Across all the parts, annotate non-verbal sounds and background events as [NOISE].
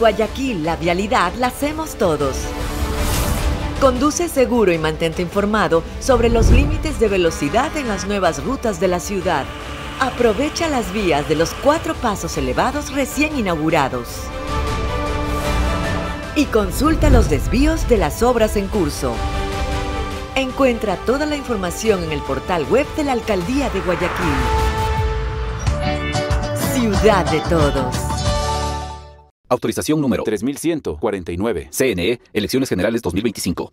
Guayaquil, la vialidad la hacemos todos. Conduce seguro y mantente informado sobre los límites de velocidad en las nuevas rutas de la ciudad. Aprovecha las vías de los cuatro pasos elevados recién inaugurados. Y consulta los desvíos de las obras en curso. Encuentra toda la información en el portal web de la Alcaldía de Guayaquil. Ciudad de Todos. Autorización número 3149. CNE, e, Elecciones Generales 2025.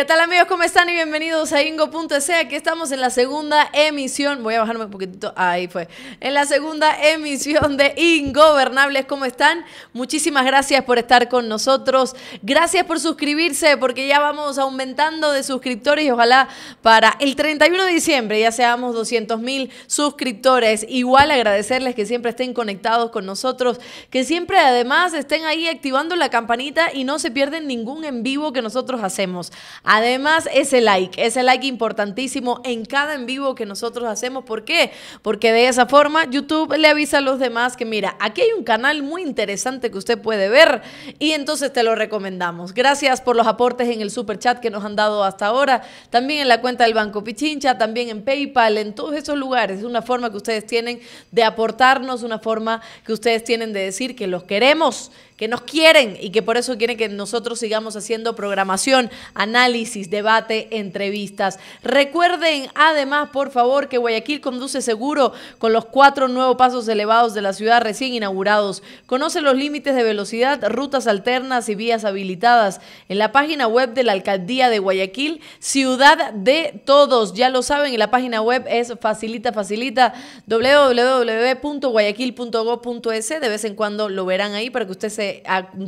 ¿Qué tal amigos? ¿Cómo están? Y bienvenidos a Ingo.es. Aquí estamos en la segunda emisión. Voy a bajarme un poquitito. Ahí fue. En la segunda emisión de Ingobernables. ¿Cómo están? Muchísimas gracias por estar con nosotros. Gracias por suscribirse porque ya vamos aumentando de suscriptores y ojalá para el 31 de diciembre ya seamos 200 mil suscriptores. Igual agradecerles que siempre estén conectados con nosotros, que siempre además estén ahí activando la campanita y no se pierden ningún en vivo que nosotros hacemos. Además, ese like, ese like importantísimo en cada en vivo que nosotros hacemos. ¿Por qué? Porque de esa forma YouTube le avisa a los demás que mira, aquí hay un canal muy interesante que usted puede ver y entonces te lo recomendamos. Gracias por los aportes en el super chat que nos han dado hasta ahora, también en la cuenta del Banco Pichincha, también en PayPal, en todos esos lugares. Es una forma que ustedes tienen de aportarnos, una forma que ustedes tienen de decir que los queremos que nos quieren y que por eso quieren que nosotros sigamos haciendo programación, análisis, debate, entrevistas. Recuerden además, por favor, que Guayaquil conduce seguro con los cuatro nuevos pasos elevados de la ciudad recién inaugurados. Conoce los límites de velocidad, rutas alternas y vías habilitadas en la página web de la Alcaldía de Guayaquil, Ciudad de Todos. Ya lo saben, la página web es facilita, facilita, www.guayaquil.go.es. De vez en cuando lo verán ahí para que usted se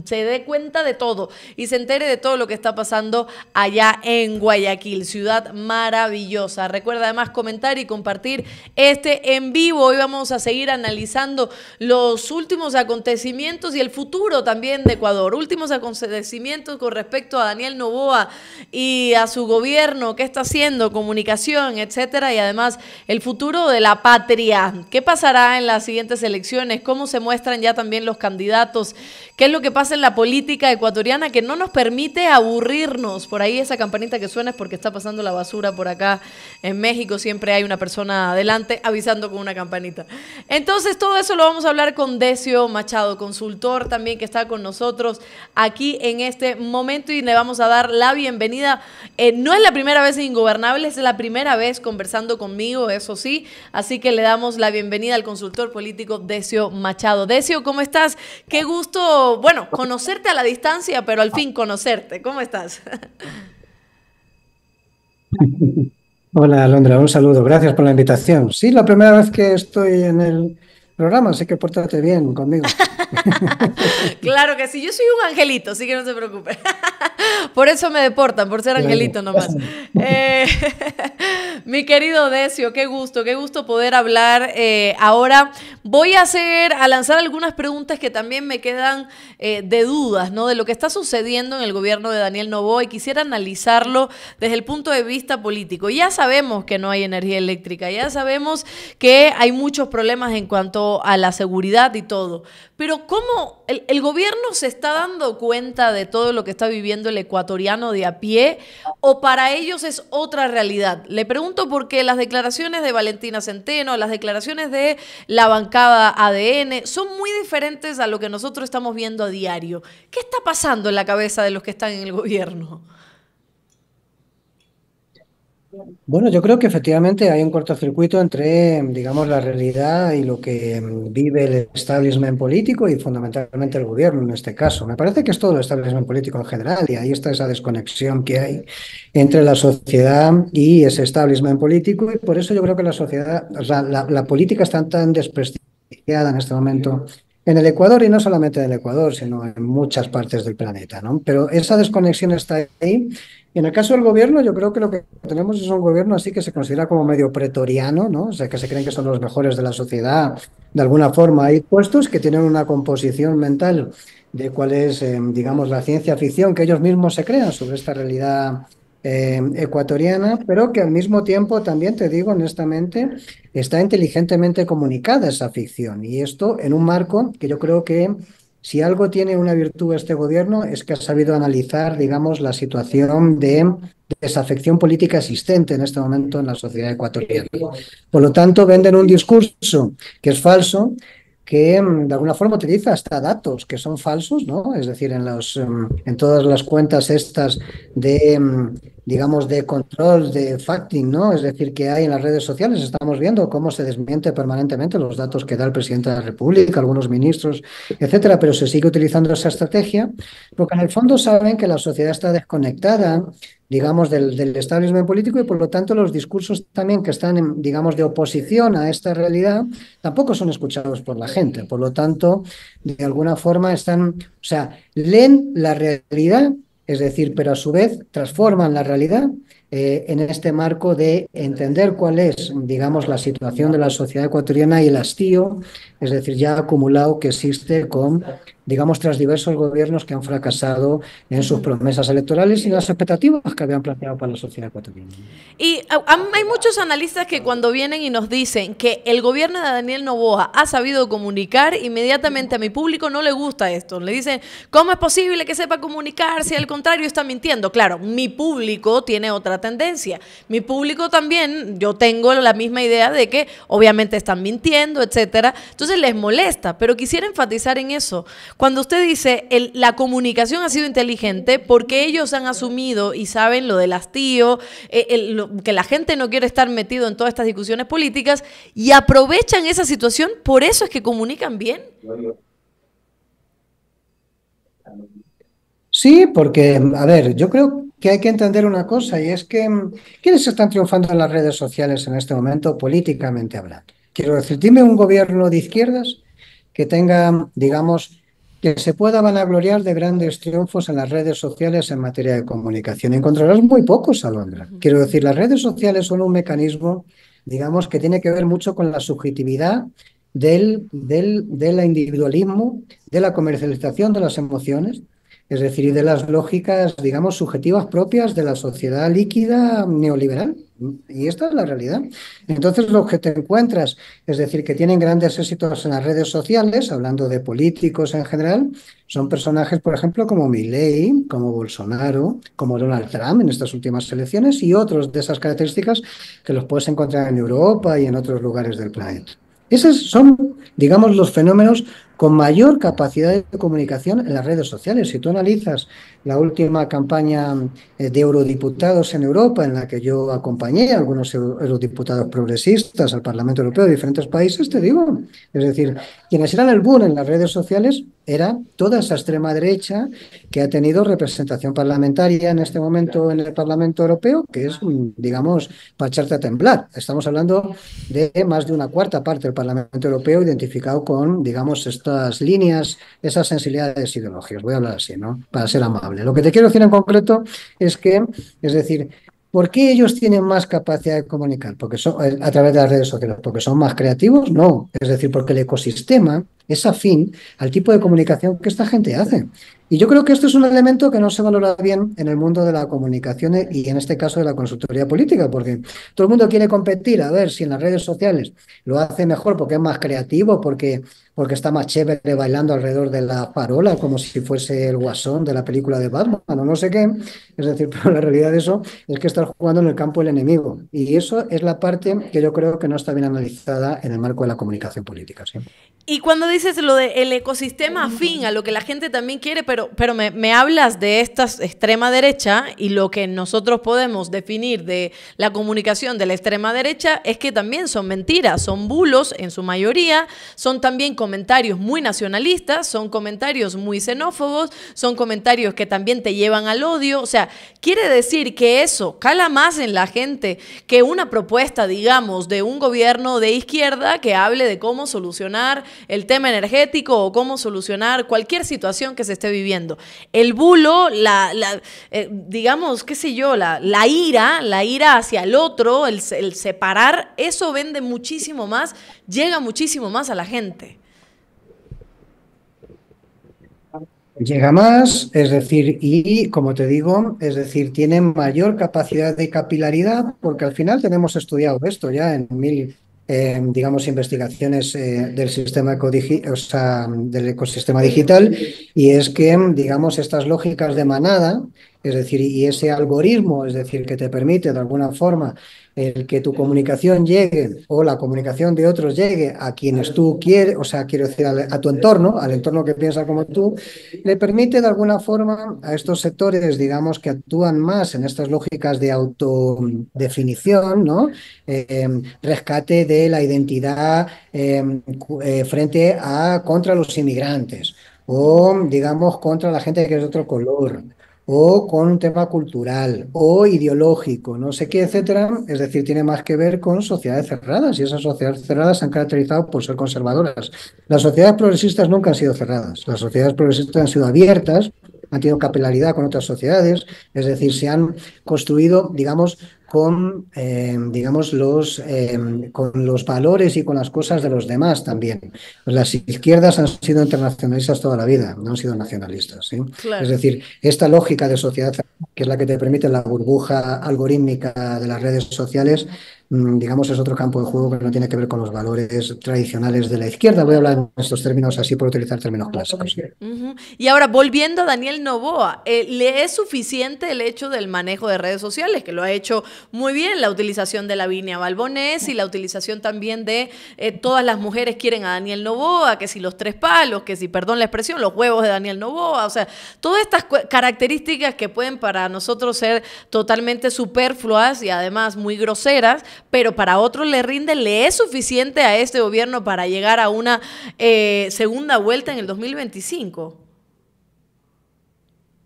se, dé cuenta de todo y se entere de todo lo que está pasando allá en Guayaquil, ciudad maravillosa. Recuerda además comentar y compartir este en vivo. Hoy vamos a seguir analizando los últimos acontecimientos y el futuro también de Ecuador. Últimos acontecimientos con respecto a Daniel Novoa y a su gobierno, qué está haciendo, comunicación, etcétera, y además el futuro de la patria. ¿Qué pasará en las siguientes elecciones? ¿Cómo se muestran ya también los candidatos? qué es lo que pasa en la política ecuatoriana que no nos permite aburrirnos. Por ahí esa campanita que suena es porque está pasando la basura por acá en México. Siempre hay una persona adelante avisando con una campanita. Entonces, todo eso lo vamos a hablar con Decio Machado, consultor también que está con nosotros aquí en este momento y le vamos a dar la bienvenida. Eh, no es la primera vez en Ingobernable, es la primera vez conversando conmigo, eso sí. Así que le damos la bienvenida al consultor político Decio Machado. Decio, ¿cómo estás? Qué gusto bueno, conocerte a la distancia, pero al fin conocerte. ¿Cómo estás? [LAUGHS] Hola, Alondra, un saludo. Gracias por la invitación. Sí, la primera vez que estoy en el, programa, así que pórtate bien conmigo. [LAUGHS] claro que sí, yo soy un angelito, así que no se preocupe. [LAUGHS] por eso me deportan, por ser angelito nomás. [LAUGHS] Eh, mi querido Decio, qué gusto, qué gusto poder hablar. Eh, ahora voy a hacer, a lanzar algunas preguntas que también me quedan eh, de dudas, ¿no? De lo que está sucediendo en el gobierno de Daniel Novoa y quisiera analizarlo desde el punto de vista político. Ya sabemos que no hay energía eléctrica, ya sabemos que hay muchos problemas en cuanto a la seguridad y todo. Pero ¿cómo el, el, gobierno se está dando cuenta de todo lo que está viviendo el ecuatoriano de a pie o para ellos es otra realidad? Le pregunto porque las declaraciones de Valentina Centeno, las declaraciones de la bancada ADN son muy diferentes a lo que nosotros estamos viendo a diario. ¿Qué está pasando en la cabeza de los que están en el gobierno? Bueno, yo creo que efectivamente hay un cortocircuito entre, digamos, la realidad y lo que mm, vive el establishment político y fundamentalmente el gobierno en este caso. Me parece que es todo el establishment político en general y ahí está esa desconexión que hay entre la sociedad y ese establishment político y por eso yo creo que la sociedad, o sea, la, política está tan desprestigiada en este momento en el Ecuador y no solamente en el Ecuador, sino en muchas partes del planeta. ¿no? Pero esa desconexión está ahí y en el caso del gobierno, yo creo que lo que tenemos es un gobierno así que se considera como medio pretoriano, ¿no? O sea, que se creen que son los mejores de la sociedad, de alguna forma. Hay puestos que tienen una composición mental de cuál es, eh, digamos, la ciencia ficción que ellos mismos se crean sobre esta realidad eh, ecuatoriana, pero que al mismo tiempo también, te digo honestamente, está inteligentemente comunicada esa ficción. Y esto en un marco que yo creo que si algo tiene una virtud este gobierno es que ha sabido analizar, digamos, la situación de desafección política existente en este momento en la sociedad ecuatoriana. Por lo tanto, venden un discurso que es falso, que em, de alguna forma utiliza hasta datos que son falsos, ¿no? Es decir, en, los, em, en todas las cuentas estas de, em, digamos, de control, de facting, ¿no? Es decir, que hay en las redes sociales, estamos viendo cómo se desmiente permanentemente los datos que da el presidente de la República, algunos ministros, etcétera, pero se sigue utilizando esa estrategia, porque en el fondo saben que la sociedad está desconectada digamos, del, del establishment político y por lo tanto los discursos también que están, digamos, de oposición a esta realidad tampoco son escuchados por la gente. Por lo tanto, de alguna forma están, o sea, leen la realidad, es decir, pero a su vez transforman la realidad eh, en este marco de entender cuál es, digamos, la situación de la sociedad ecuatoriana y el hastío, es decir, ya acumulado que existe con digamos, tras diversos gobiernos que han fracasado en sus promesas electorales y las expectativas que habían planteado para la sociedad ecuatoriana. Y ah, ah, hay muchos analistas que cuando vienen y nos dicen que el gobierno de Daniel Novoa ha sabido comunicar, inmediatamente a mi público no le gusta esto. Le dicen, ¿cómo es posible que sepa comunicar si al contrario está mintiendo? Claro, mi público tiene otra tendencia. Mi público también, yo tengo la misma idea de que obviamente están mintiendo, etcétera. Entonces les molesta, pero quisiera enfatizar en eso. Cuando usted dice el, la comunicación ha sido inteligente porque ellos han asumido y saben lo del hastío, eh, que la gente no quiere estar metido en todas estas discusiones políticas y aprovechan esa situación, por eso es que comunican bien. Sí, porque, a ver, yo creo que hay que entender una cosa y es que mm, ¿quiénes están triunfando en las redes sociales en este momento políticamente hablando? Quiero decir, dime un gobierno de izquierdas que tenga, digamos, que se pueda vanagloriar de grandes triunfos en las redes sociales en materia de comunicación. Encontrarás muy pocos, Alondra. Quiero decir, las redes sociales son un mecanismo, digamos, que tiene que ver mucho con la subjetividad del, del, del individualismo, de la comercialización de las emociones, es decir, y de las lógicas, digamos, subjetivas propias de la sociedad líquida neoliberal. Y esta es la realidad. Entonces, lo que te encuentras, es decir, que tienen grandes éxitos en las redes sociales, hablando de políticos en general, son personajes, por ejemplo, como Milley, como Bolsonaro, como Donald Trump en estas últimas elecciones y otros de esas características que los puedes encontrar en Europa y en otros lugares del planeta. Esos son, digamos, los fenómenos con mayor capacidad de comunicación en las redes sociales. Si tú analizas la última campaña eh, de eurodiputados en Europa, en la que yo acompañé a algunos eurodiputados progresistas al Parlamento Europeo de diferentes países, te digo, es decir, quienes eran el boom en las redes sociales era toda esa extrema derecha que ha tenido representación parlamentaria en este momento en el Parlamento Europeo, que es, mm, digamos, para echarte a temblar. Estamos hablando de más de una cuarta parte del Parlamento Europeo identificado con, digamos, las líneas, esas sensibilidades ideológicas, voy a hablar así, ¿no? Para ser amable. Lo que te quiero decir en concreto es que, es decir, ¿Por qué ellos tienen más capacidad de comunicar? Porque son, eh, a través de las redes sociales, porque son más creativos, no. Es decir, porque el ecosistema es afín al tipo de comunicación que esta gente hace. Y yo creo que esto es un elemento que no se valora bien en el mundo de la comunicación y en este caso de la consultoría política, porque todo el mundo quiere competir a ver si en las redes sociales lo hace mejor porque es más creativo, porque porque está más chévere bailando alrededor de la parola, como si fuese el guasón de la película de Batman o no sé qué. Es decir, [LAUGHS] pero la realidad de eso es que estás jugando en el campo del enemigo. Y eso es la parte que yo creo que no está bien analizada en el marco de la comunicación política. ¿sí? Y cuando dices lo del ecosistema afín a lo que la gente también quiere, pero, pero me, me hablas de esta extrema derecha y lo que nosotros podemos definir de la comunicación de la extrema derecha es que también son mentiras, son bulos en su mayoría, son también comentarios muy nacionalistas, son comentarios muy xenófobos, son comentarios que también te llevan al odio. O sea, quiere decir que eso cala más en la gente que una propuesta, digamos, de un gobierno de izquierda que hable de cómo solucionar el tema energético o cómo solucionar cualquier situación que se esté viviendo. El bulo, la, eh, digamos, qué sé yo, la, la, ira, la ira hacia el otro, el, el separar, eso vende muchísimo más, llega muchísimo más a la gente. Llega más, es decir, y como te digo, es decir, tiene mayor capacidad de capilaridad, porque al final tenemos estudiado esto ya en mil, digamos, investigaciones eh, del sistema del ecosistema digital, y es que, digamos, estas lógicas de manada es decir, y ese algoritmo, es decir, que te permite de alguna forma el que tu comunicación llegue o la comunicación de otros llegue a quienes tú quieres, o sea, quiero decir, a, tu entorno, al entorno que piensa como tú, le permite de alguna forma a estos sectores, digamos, que actúan más en estas lógicas de autodefinición, ¿no? Eh, rescate de la identidad em, eh, frente a contra los inmigrantes o, digamos, contra la gente que es de otro color o con un tema cultural o ideológico, no sé qué, etcétera, es decir, tiene más que ver con sociedades cerradas y esas sociedades cerradas se han caracterizado por ser conservadoras. Las sociedades progresistas nunca han sido cerradas, las sociedades progresistas han sido abiertas, han tenido capilaridad con otras sociedades, es decir, se han construido, digamos, con, eh, digamos, los, eh, con los valores y con las cosas de los demás también. Pues las izquierdas han sido internacionalistas toda la vida, no han sido nacionalistas. Es decir, esta lógica de sociedad, que es la que te permite la burbuja algorítmica de las redes sociales, Mm, digamos, es otro campo de juego que no tiene que ver con los valores tradicionales de la izquierda. Voy a hablar en estos términos así por utilizar términos ah, clásicos. Y ahora, volviendo a Daniel Novoa, eh, ¿le es suficiente el hecho del manejo de redes sociales, que lo ha hecho muy bien, la utilización de la línea Balbonés y la utilización también de eh, todas las mujeres quieren a Daniel Novoa, que si los tres palos, que si, perdón la expresión, los huevos de Daniel Novoa, o sea, todas estas características que pueden para nosotros ser totalmente superfluas y además muy groseras, pero para otros le rinde, le es suficiente a este gobierno para llegar a una eh, segunda vuelta en el 2025?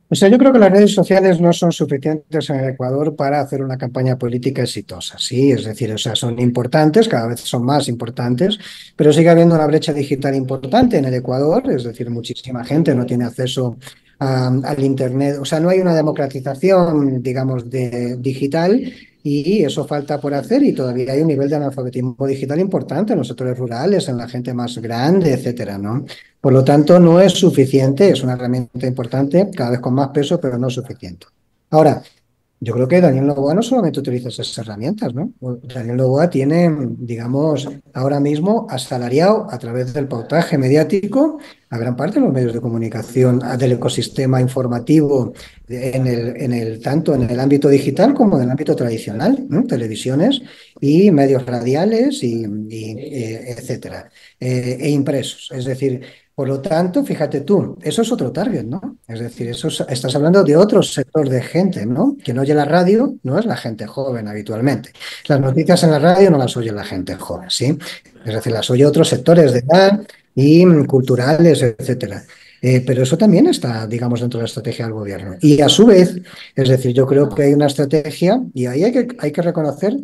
O sea, yo creo que las redes sociales no son suficientes en el Ecuador para hacer una campaña política exitosa, sí, es decir, o sea, son importantes, cada vez son más importantes, pero sigue habiendo una brecha digital importante en el Ecuador, es decir, muchísima gente no tiene acceso al Internet, o sea, no hay una democratización, digamos, de, digital y eso falta por hacer y todavía hay un nivel de analfabetismo digital importante en los sectores rurales, en la gente más grande, etcétera, ¿no? Por lo tanto, no es suficiente, es una herramienta importante, cada vez con más peso, pero no es suficiente. Ahora, yo creo que Daniel Novoa no solamente utiliza esas herramientas, ¿no? Daniel Novoa tiene, digamos, ahora mismo asalariado a través del pautaje mediático a gran parte de los medios de comunicación, del ecosistema informativo, en el, tanto en el ámbito digital como en el ámbito tradicional, ¿no? televisiones y medios radiales, y, eh, etcétera, eh, e impresos. Es decir, por lo tanto, fíjate tú, eso es otro target, ¿no? Es decir, eso estás hablando de otro sector de gente, ¿no? Quien oye la radio no es la gente joven habitualmente. Las noticias en la radio no las oye la gente joven, ¿sí? Es decir, las oye otros sectores de edad y culturales, etcétera. Eh, pero eso también está, digamos, dentro de la estrategia del gobierno. Y a su vez, es decir, yo creo que hay una estrategia y ahí hay que, hay que reconocer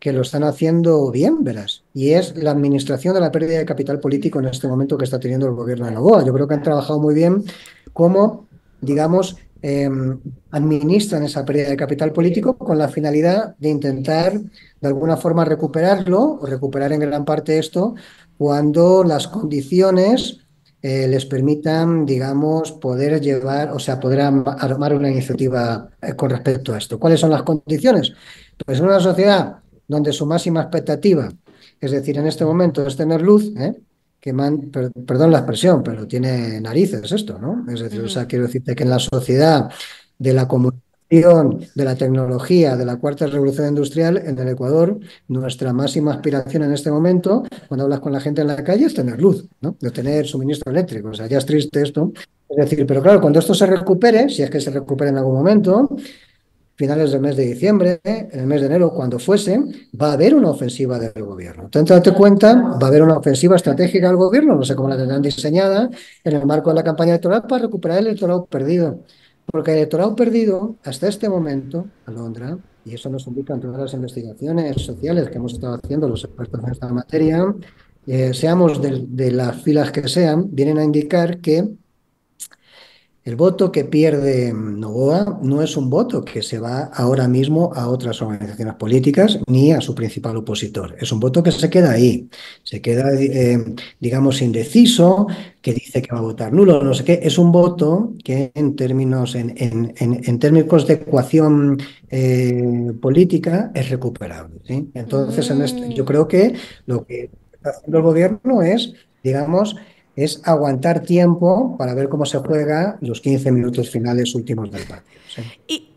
que lo están haciendo bien, verás. Y es la administración de la pérdida de capital político en este momento que está teniendo el gobierno de Novoa. Yo creo que han trabajado muy bien cómo, digamos, em, administran esa pérdida de capital político con la finalidad de intentar de alguna forma recuperarlo o recuperar en gran parte esto cuando las condiciones eh, les permitan, digamos, poder llevar, o sea, poder armar una iniciativa eh, con respecto a esto. ¿Cuáles son las condiciones? Pues una sociedad donde su máxima expectativa, es decir, en este momento es tener luz, ¿eh? que man, perdón la expresión, pero tiene narices esto, ¿no? Es decir, o sea, quiero decirte que en la sociedad de la comunicación, de la tecnología, de la cuarta revolución industrial, en el Ecuador, nuestra máxima aspiración en este momento, cuando hablas con la gente en la calle, es tener luz, ¿no? De tener suministro eléctrico. O sea, ya es triste esto. Es decir, pero claro, cuando esto se recupere, si es que se recupere en algún momento, finales del mes de diciembre, en el mes de enero, cuando fuese, va a haber una ofensiva del gobierno. Entonces, date cuenta, va a haber una ofensiva estratégica del gobierno, no sé cómo la tendrán diseñada, en el marco de la campaña electoral para recuperar el electorado perdido. Porque el electorado perdido, hasta este momento, a Alondra, y eso nos indican todas las investigaciones sociales que hemos estado haciendo los expertos en esta materia, eh, seamos de las filas que sean, vienen a indicar que el voto que pierde Novoa no es un voto que se va ahora mismo a otras organizaciones políticas ni a su principal opositor. Es un voto que se queda ahí, se queda, eh, digamos, indeciso, que dice que va a votar nulo, no sé qué. Es un voto que en términos, en, términos de ecuación eh, política es recuperable. Entonces, en este, yo creo que lo que está haciendo el gobierno es, digamos, es aguantar tiempo para ver cómo se juega los 15 minutos finales últimos del partido.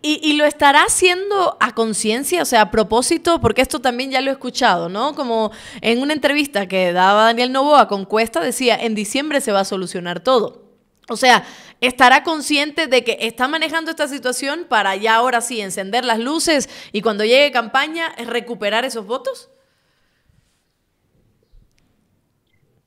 ¿Y, lo estará haciendo a conciencia, o sea, a propósito, porque esto también ya lo he escuchado, ¿no? Como en una entrevista que daba Daniel Novoa con Cuesta, decía, en diciembre se va a solucionar todo. O sea, estará consciente de que está manejando esta situación para ya ahora sí encender las luces y cuando llegue campaña recuperar esos votos.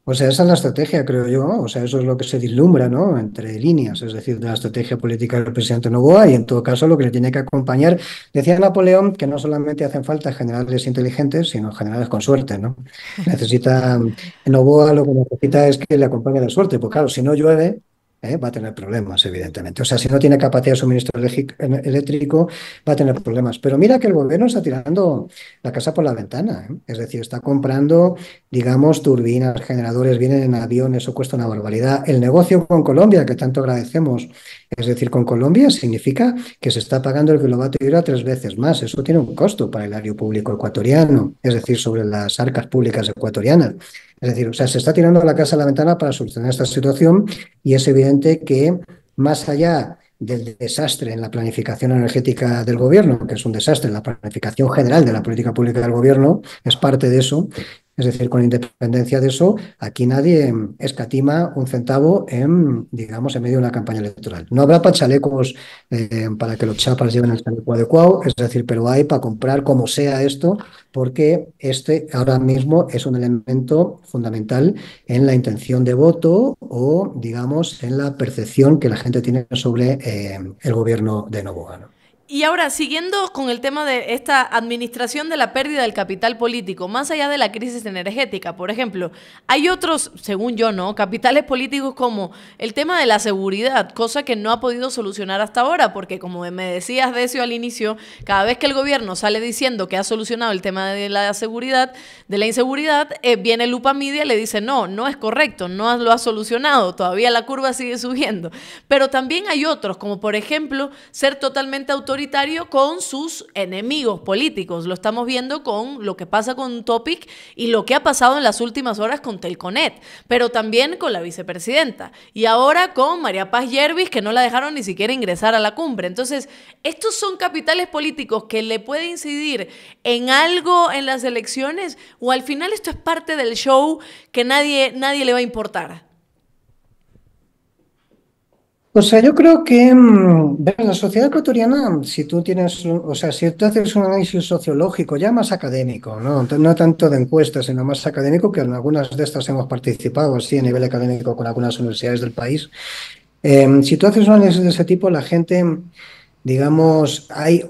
O sea, esa es la estrategia, creo yo. O sea, eso es lo que se vislumbra, ¿no? Entre líneas, es decir, de la estrategia política del presidente Novoa y en todo caso lo que le tiene que acompañar. Decía Napoleón que no solamente hacen falta generales inteligentes, sino generales con suerte, ¿no? Necesita, [LAUGHS] Novoa lo que necesita es que le acompañe la suerte, pues claro, si no llueve, ¿eh? va a tener problemas, evidentemente. O sea, si no tiene capacidad de suministro eléctrico, va a tener problemas. Pero mira que el gobierno está tirando la casa por la ventana, ¿eh? es decir, está comprando, digamos, turbinas, generadores, vienen en aviones, eso cuesta una barbaridad. El negocio con Colombia, que tanto agradecemos, es decir, con Colombia significa que se está pagando el kilovatio a tres veces más. Eso tiene un costo para el área público ecuatoriano, es decir, sobre las arcas públicas ecuatorianas. Es decir, o sea, se está tirando la casa a la ventana para solucionar esta situación y es evidente que más allá del desastre en la planificación energética del gobierno, que es un desastre en la planificación general de la política pública del gobierno, es parte de eso, es decir, con independencia de eso, aquí nadie escatima un centavo en, digamos, en medio de una campaña electoral. No habrá pachalecos eh, para que los chapas lleven al chaleco adecuado, es decir, pero hay para comprar como sea esto, porque este ahora mismo es un elemento fundamental en la intención de voto o, digamos, en la percepción que la gente tiene sobre eh, el gobierno de Novoa. ¿no? Y ahora, siguiendo con el tema de esta administración de la pérdida del capital político, más allá de la crisis energética, por ejemplo, hay otros, según yo, ¿no? Capitales políticos como el tema de la seguridad, cosa que no ha podido solucionar hasta ahora, porque como me decías, Decio, al inicio, cada vez que el gobierno sale diciendo que ha solucionado el tema de la seguridad, de la inseguridad, eh, viene Lupa Media y le dice, no, no es correcto, no lo ha solucionado, todavía la curva sigue subiendo. Pero también hay otros, como por ejemplo, ser totalmente autoritario con sus enemigos políticos. Lo estamos viendo con lo que pasa con Topic y lo que ha pasado en las últimas horas con Telconet, pero también con la vicepresidenta. Y ahora con María Paz Yervis, que no la dejaron ni siquiera ingresar a la cumbre. Entonces, estos son capitales políticos que le puede incidir en algo en las elecciones o al final esto es parte del show que nadie, nadie le va a importar. O sea, yo creo que mm, en la sociedad ecuatoriana, si tú tienes, o sea, si tú haces un análisis sociológico ya más académico, no, no tanto de encuestas, sino más académico, que en algunas de estas hemos participado sí, a nivel académico con algunas universidades del país, em, si tú haces un análisis de ese tipo, la gente, digamos, hay,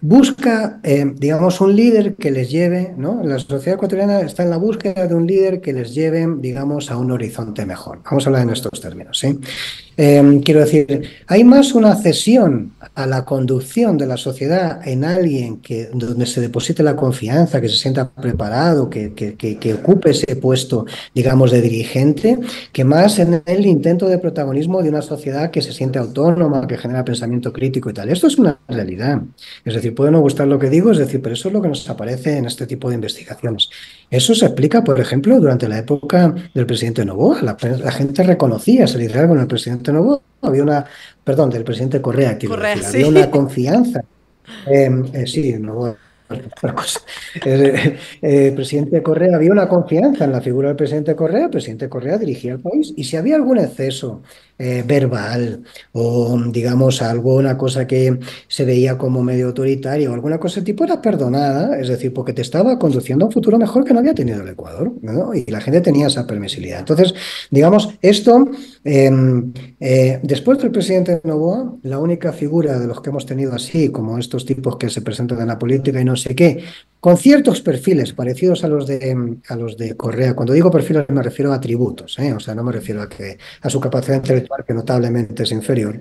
busca, em, digamos, un líder que les lleve, ¿no? La sociedad ecuatoriana está en la búsqueda de un líder que les lleve, digamos, a un horizonte mejor. Vamos a hablar en estos términos, ¿sí? Em, quiero decir, hay más una cesión a la conducción de la sociedad en alguien que, donde se deposite la confianza, que se sienta preparado, que, que, que, ocupe ese puesto, digamos, de dirigente, que más en el intento de protagonismo de una sociedad que se siente autónoma, que genera pensamiento crítico y tal. Esto es una realidad. Es decir, puede no gustar lo que digo, es decir, pero eso es lo que nos aparece en este tipo de investigaciones. Eso se explica, por ejemplo, durante la época del presidente Novoa. La, gente reconocía ese liderazgo en el presidente Nuevo, había una, perdón, del presidente Correa, Correa había una confianza. [LAUGHS] Eh, eh, sí, otra eh, presidente Correa, había una confianza en la figura del presidente Correa. El presidente Correa dirigía el país y si había algún exceso eh, verbal o, digamos, alguna cosa que se veía como medio autoritario o alguna cosa de tipo, era perdonada, es decir, porque te estaba conduciendo a un futuro mejor que no había tenido el Ecuador. Y la gente tenía esa permisibilidad. Entonces, digamos, esto, em, eh, después del presidente Novoa, la única figura de los que hemos tenido así, como estos tipos que se presentan en la política y no no sé qué, con ciertos perfiles parecidos a los de, a los de Correa. Cuando digo perfiles me refiero a atributos, ¿eh? o sea, no me refiero a, que, a su capacidad intelectual, que notablemente es inferior.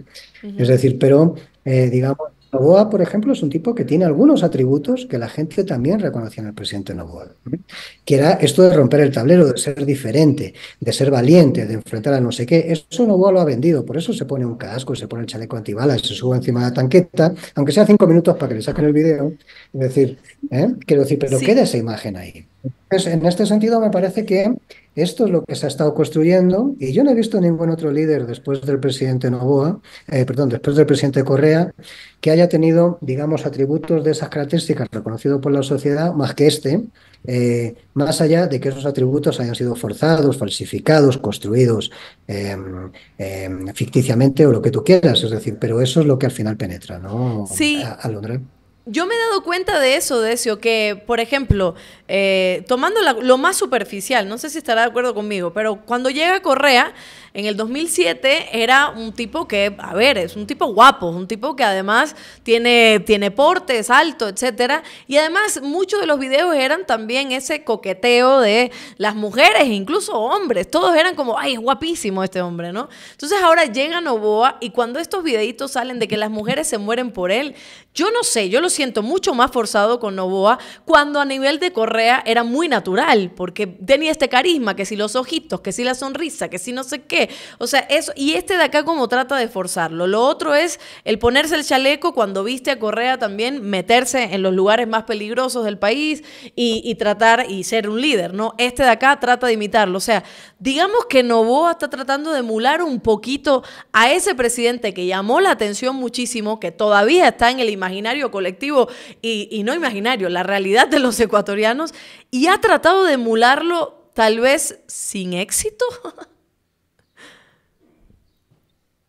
Es decir, pero eh, digamos, Novoa, por ejemplo, es un tipo que tiene algunos atributos que la gente también reconocía en el presidente Novoa, ¿eh? que era esto de romper el tablero, de ser diferente, de ser valiente, de enfrentar a no sé qué. Eso Novoa lo ha vendido, por eso se pone un casco, se pone el chaleco antibalas, se sube encima de la tanqueta, aunque sea cinco minutos para que le saquen el video. Es decir, ¿eh? quiero decir, pero queda esa imagen ahí. en este sentido, me parece que esto es lo que se ha estado construyendo y yo no he visto ningún otro líder después del presidente Novoa, eh, perdón, después del presidente Correa, que haya tenido, digamos, atributos de esas características reconocidos por la sociedad más que este, eh, más allá de que esos atributos hayan sido forzados, falsificados, construidos em, em, ficticiamente o lo que tú quieras, es decir, pero eso es lo que al final penetra, ¿no? Sí. A, Londres. Yo me he dado cuenta de eso, Decio, que, por ejemplo, eh, tomando lo más superficial, no sé si estará de acuerdo conmigo, pero cuando llega Correa, en el 2007 era un tipo que, a ver, es un tipo guapo, un tipo que además tiene, tiene porte, es alto, etcétera, y además muchos de los videos eran también ese coqueteo de las mujeres, incluso hombres, todos eran como, ay, es guapísimo este hombre, ¿no? Entonces ahora llega Novoa y cuando estos videitos salen de que las mujeres se mueren por él, yo no sé, yo lo siento mucho más forzado con Novoa cuando a nivel de Correa era muy natural, porque tenía este carisma, que si los ojitos, que si la sonrisa, que si no sé qué. O sea, eso, y este de acá como trata de forzarlo. Lo otro es el ponerse el chaleco cuando viste a Correa también meterse en los lugares más peligrosos del país y, tratar y ser un líder, ¿no? Este de acá trata de imitarlo. O sea, digamos que Novoa está tratando de emular un poquito a ese presidente que llamó la atención muchísimo, que todavía está en el imaginario colectivo y no imaginario, la realidad de los ecuatorianos y ha tratado de emularlo tal vez sin éxito.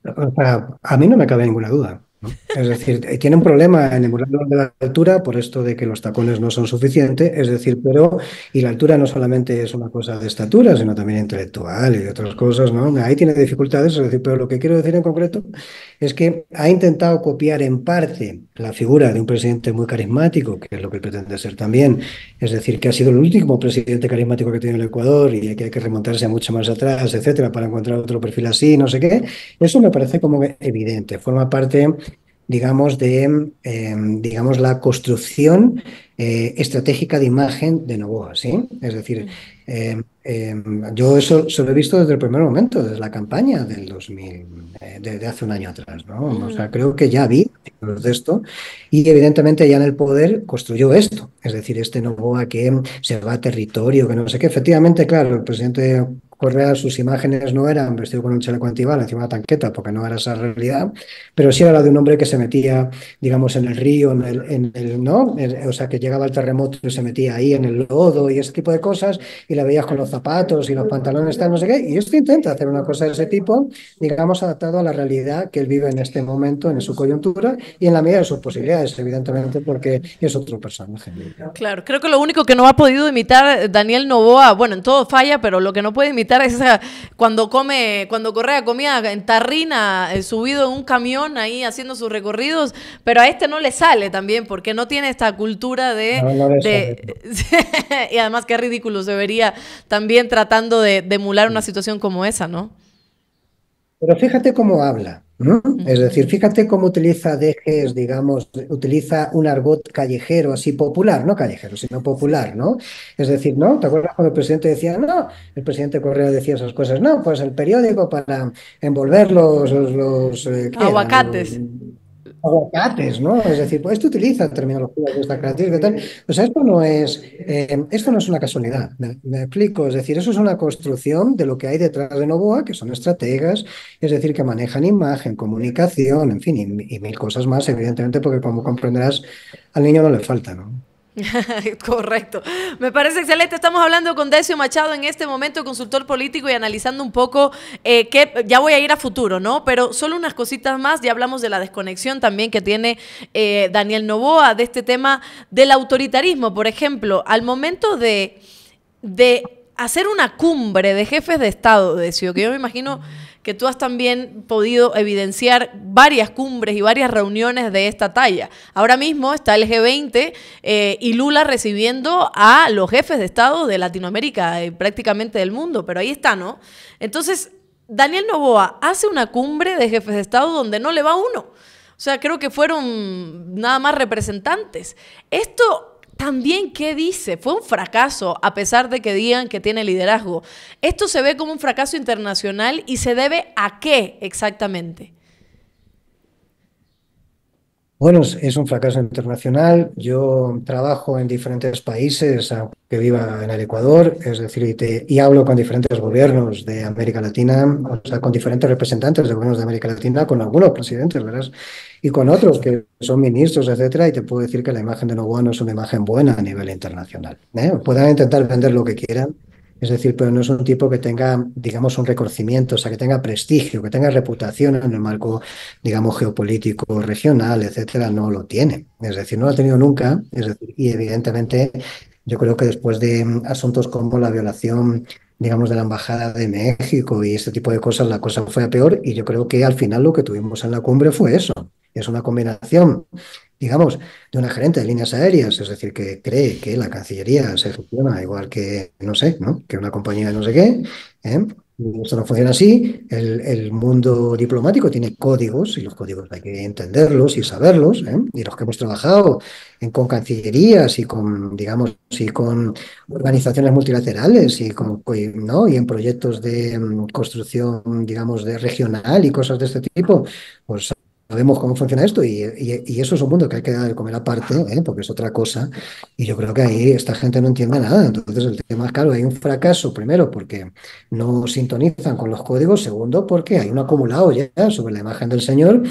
[LAUGHS] a mí no me cabe ninguna duda. Es decir, eh, tiene un problema en emular de la altura por esto de que los tacones no son suficientes, es decir, pero, y la altura no solamente es una cosa de estatura, sino también intelectual y otras cosas, ¿no? Ahí tiene dificultades, es decir, pero lo que quiero decir en concreto es que ha intentado copiar en parte la figura de un presidente muy carismático, que es lo que pretende ser también, es decir, que ha sido el último presidente carismático que tiene el Ecuador y que hay que remontarse mucho más atrás, etcétera, para encontrar otro perfil así, no sé qué, eso me parece como evidente, forma parte digamos, de em, digamos, la construcción eh, estratégica de imagen de Novoa, ¿sí? Es decir, mm. em, em, yo eso, se lo he visto desde el primer momento, desde la campaña del 2000, eh, de, hace un año atrás, ¿no? O mm. sea, creo que ya vi de esto y evidentemente ya en el poder construyó esto, es decir, este Novoa que se va a territorio, que no sé qué. Efectivamente, claro, el presidente Correa, sus imágenes no eran vestido con un chaleco antival, encima de tanqueta, porque no era esa realidad, pero sí era la de un hombre que se metía, digamos, en el río, en el, ¿no? o sea, que llegaba el terremoto y se metía ahí en el lodo y ese tipo de cosas, y la veías con los zapatos y los pantalones, tal, no sé qué, y esto intenta hacer una cosa de ese tipo, digamos, adaptado a la realidad que él vive en este momento, en su coyuntura y en la medida de sus posibilidades, evidentemente, porque es otro personaje. Claro, creo que lo único que no ha podido imitar Daniel Novoa, bueno, en todo falla, pero lo que no puede imitar esa. Cuando come, cuando Correa comía en tarrina, eh, subido en un camión ahí haciendo sus recorridos, pero a este no le sale también, porque no tiene esta cultura de. [LAUGHS] y además, qué ridículo se vería también tratando de, de emular una situación como esa, ¿no? Pero fíjate cómo habla. Es decir, fíjate cómo utiliza Dejes, digamos, utiliza un argot callejero, así popular, no callejero, sino popular, ¿no? Es decir, ¿no? ¿Te acuerdas cuando el presidente decía, no? El presidente Correa decía esas cosas, no, pues el periódico para envolver los... los, eh, aguacates aguacates, ¿no? Es decir, pues esto utiliza terminología de esta tal. O pues sea, esto no es, eh, esto no es una casualidad, me, explico. Es decir, eso es una construcción de lo que hay detrás de Novoa, que son estrategas, es decir, que manejan imagen, comunicación, en fin, y mil cosas más, evidentemente, porque como comprenderás, al niño no le falta, ¿no? [LAUGHS] Correcto. Me parece excelente. Estamos hablando con Decio Machado en este momento, consultor político, y analizando un poco eh, que ya voy a ir a futuro, ¿no? Pero solo unas cositas más. Ya hablamos de la desconexión también que tiene eh, Daniel Novoa, de este tema del autoritarismo, por ejemplo. Al momento de, de hacer una cumbre de jefes de Estado, Decio, que yo me imagino que tú has también podido evidenciar varias cumbres y varias reuniones de esta talla. Ahora mismo está el G20 eh, y Lula recibiendo a los jefes de Estado de Latinoamérica y eh, prácticamente del mundo, pero ahí está, ¿no? Entonces, Daniel Novoa hace una cumbre de jefes de Estado donde no le va uno. O sea, creo que fueron nada más representantes. Esto también qué dice. Fue un fracaso, a pesar de que digan que tiene liderazgo. Esto se ve como un fracaso internacional y se debe a qué exactamente. Bueno, es un fracaso internacional. Yo trabajo en diferentes países, aunque viva en el Ecuador, es decir, y, hablo con diferentes gobiernos de América Latina, o sea, con diferentes representantes de gobiernos de América Latina, con algunos presidentes, ¿verdad? Y con otros que son ministros, etcétera, y te puedo decir que la imagen de Novoa no es una imagen buena a nivel internacional. ¿eh? Puedan intentar vender lo que quieran, es decir, pero no es un tipo que tenga, digamos, un reconocimiento, o sea, que tenga prestigio, que tenga reputación en el marco, digamos, geopolítico, regional, etcétera, no lo tiene. Es decir, no lo ha tenido nunca, y evidentemente yo creo que después de mm, asuntos como la violación digamos, de la Embajada de México y este tipo de cosas, la cosa fue peor y yo creo que al final lo que tuvimos en la cumbre fue eso. Es una combinación digamos, de una gerente de líneas aéreas, es decir, que cree que la Cancillería se funciona igual que, no sé, ¿no? que una compañía de no sé qué. ¿eh? Esto no funciona así. El, mundo diplomático tiene códigos y los códigos hay que entenderlos y saberlos. ¿eh? Y los que hemos trabajado en, con cancillerías y con, digamos, y con organizaciones multilaterales y, con, ¿no? y en proyectos de mm, construcción, digamos, de regional y cosas de este tipo, pues sabemos cómo funciona esto y, eso es un mundo que hay que dar comer aparte, ¿eh? porque es otra cosa. Y yo creo que ahí esta gente no entiende nada. Entonces, el tema es claro, hay un fracaso, primero, porque no sintonizan con los códigos, segundo, porque hay un acumulado ya sobre la imagen del Señor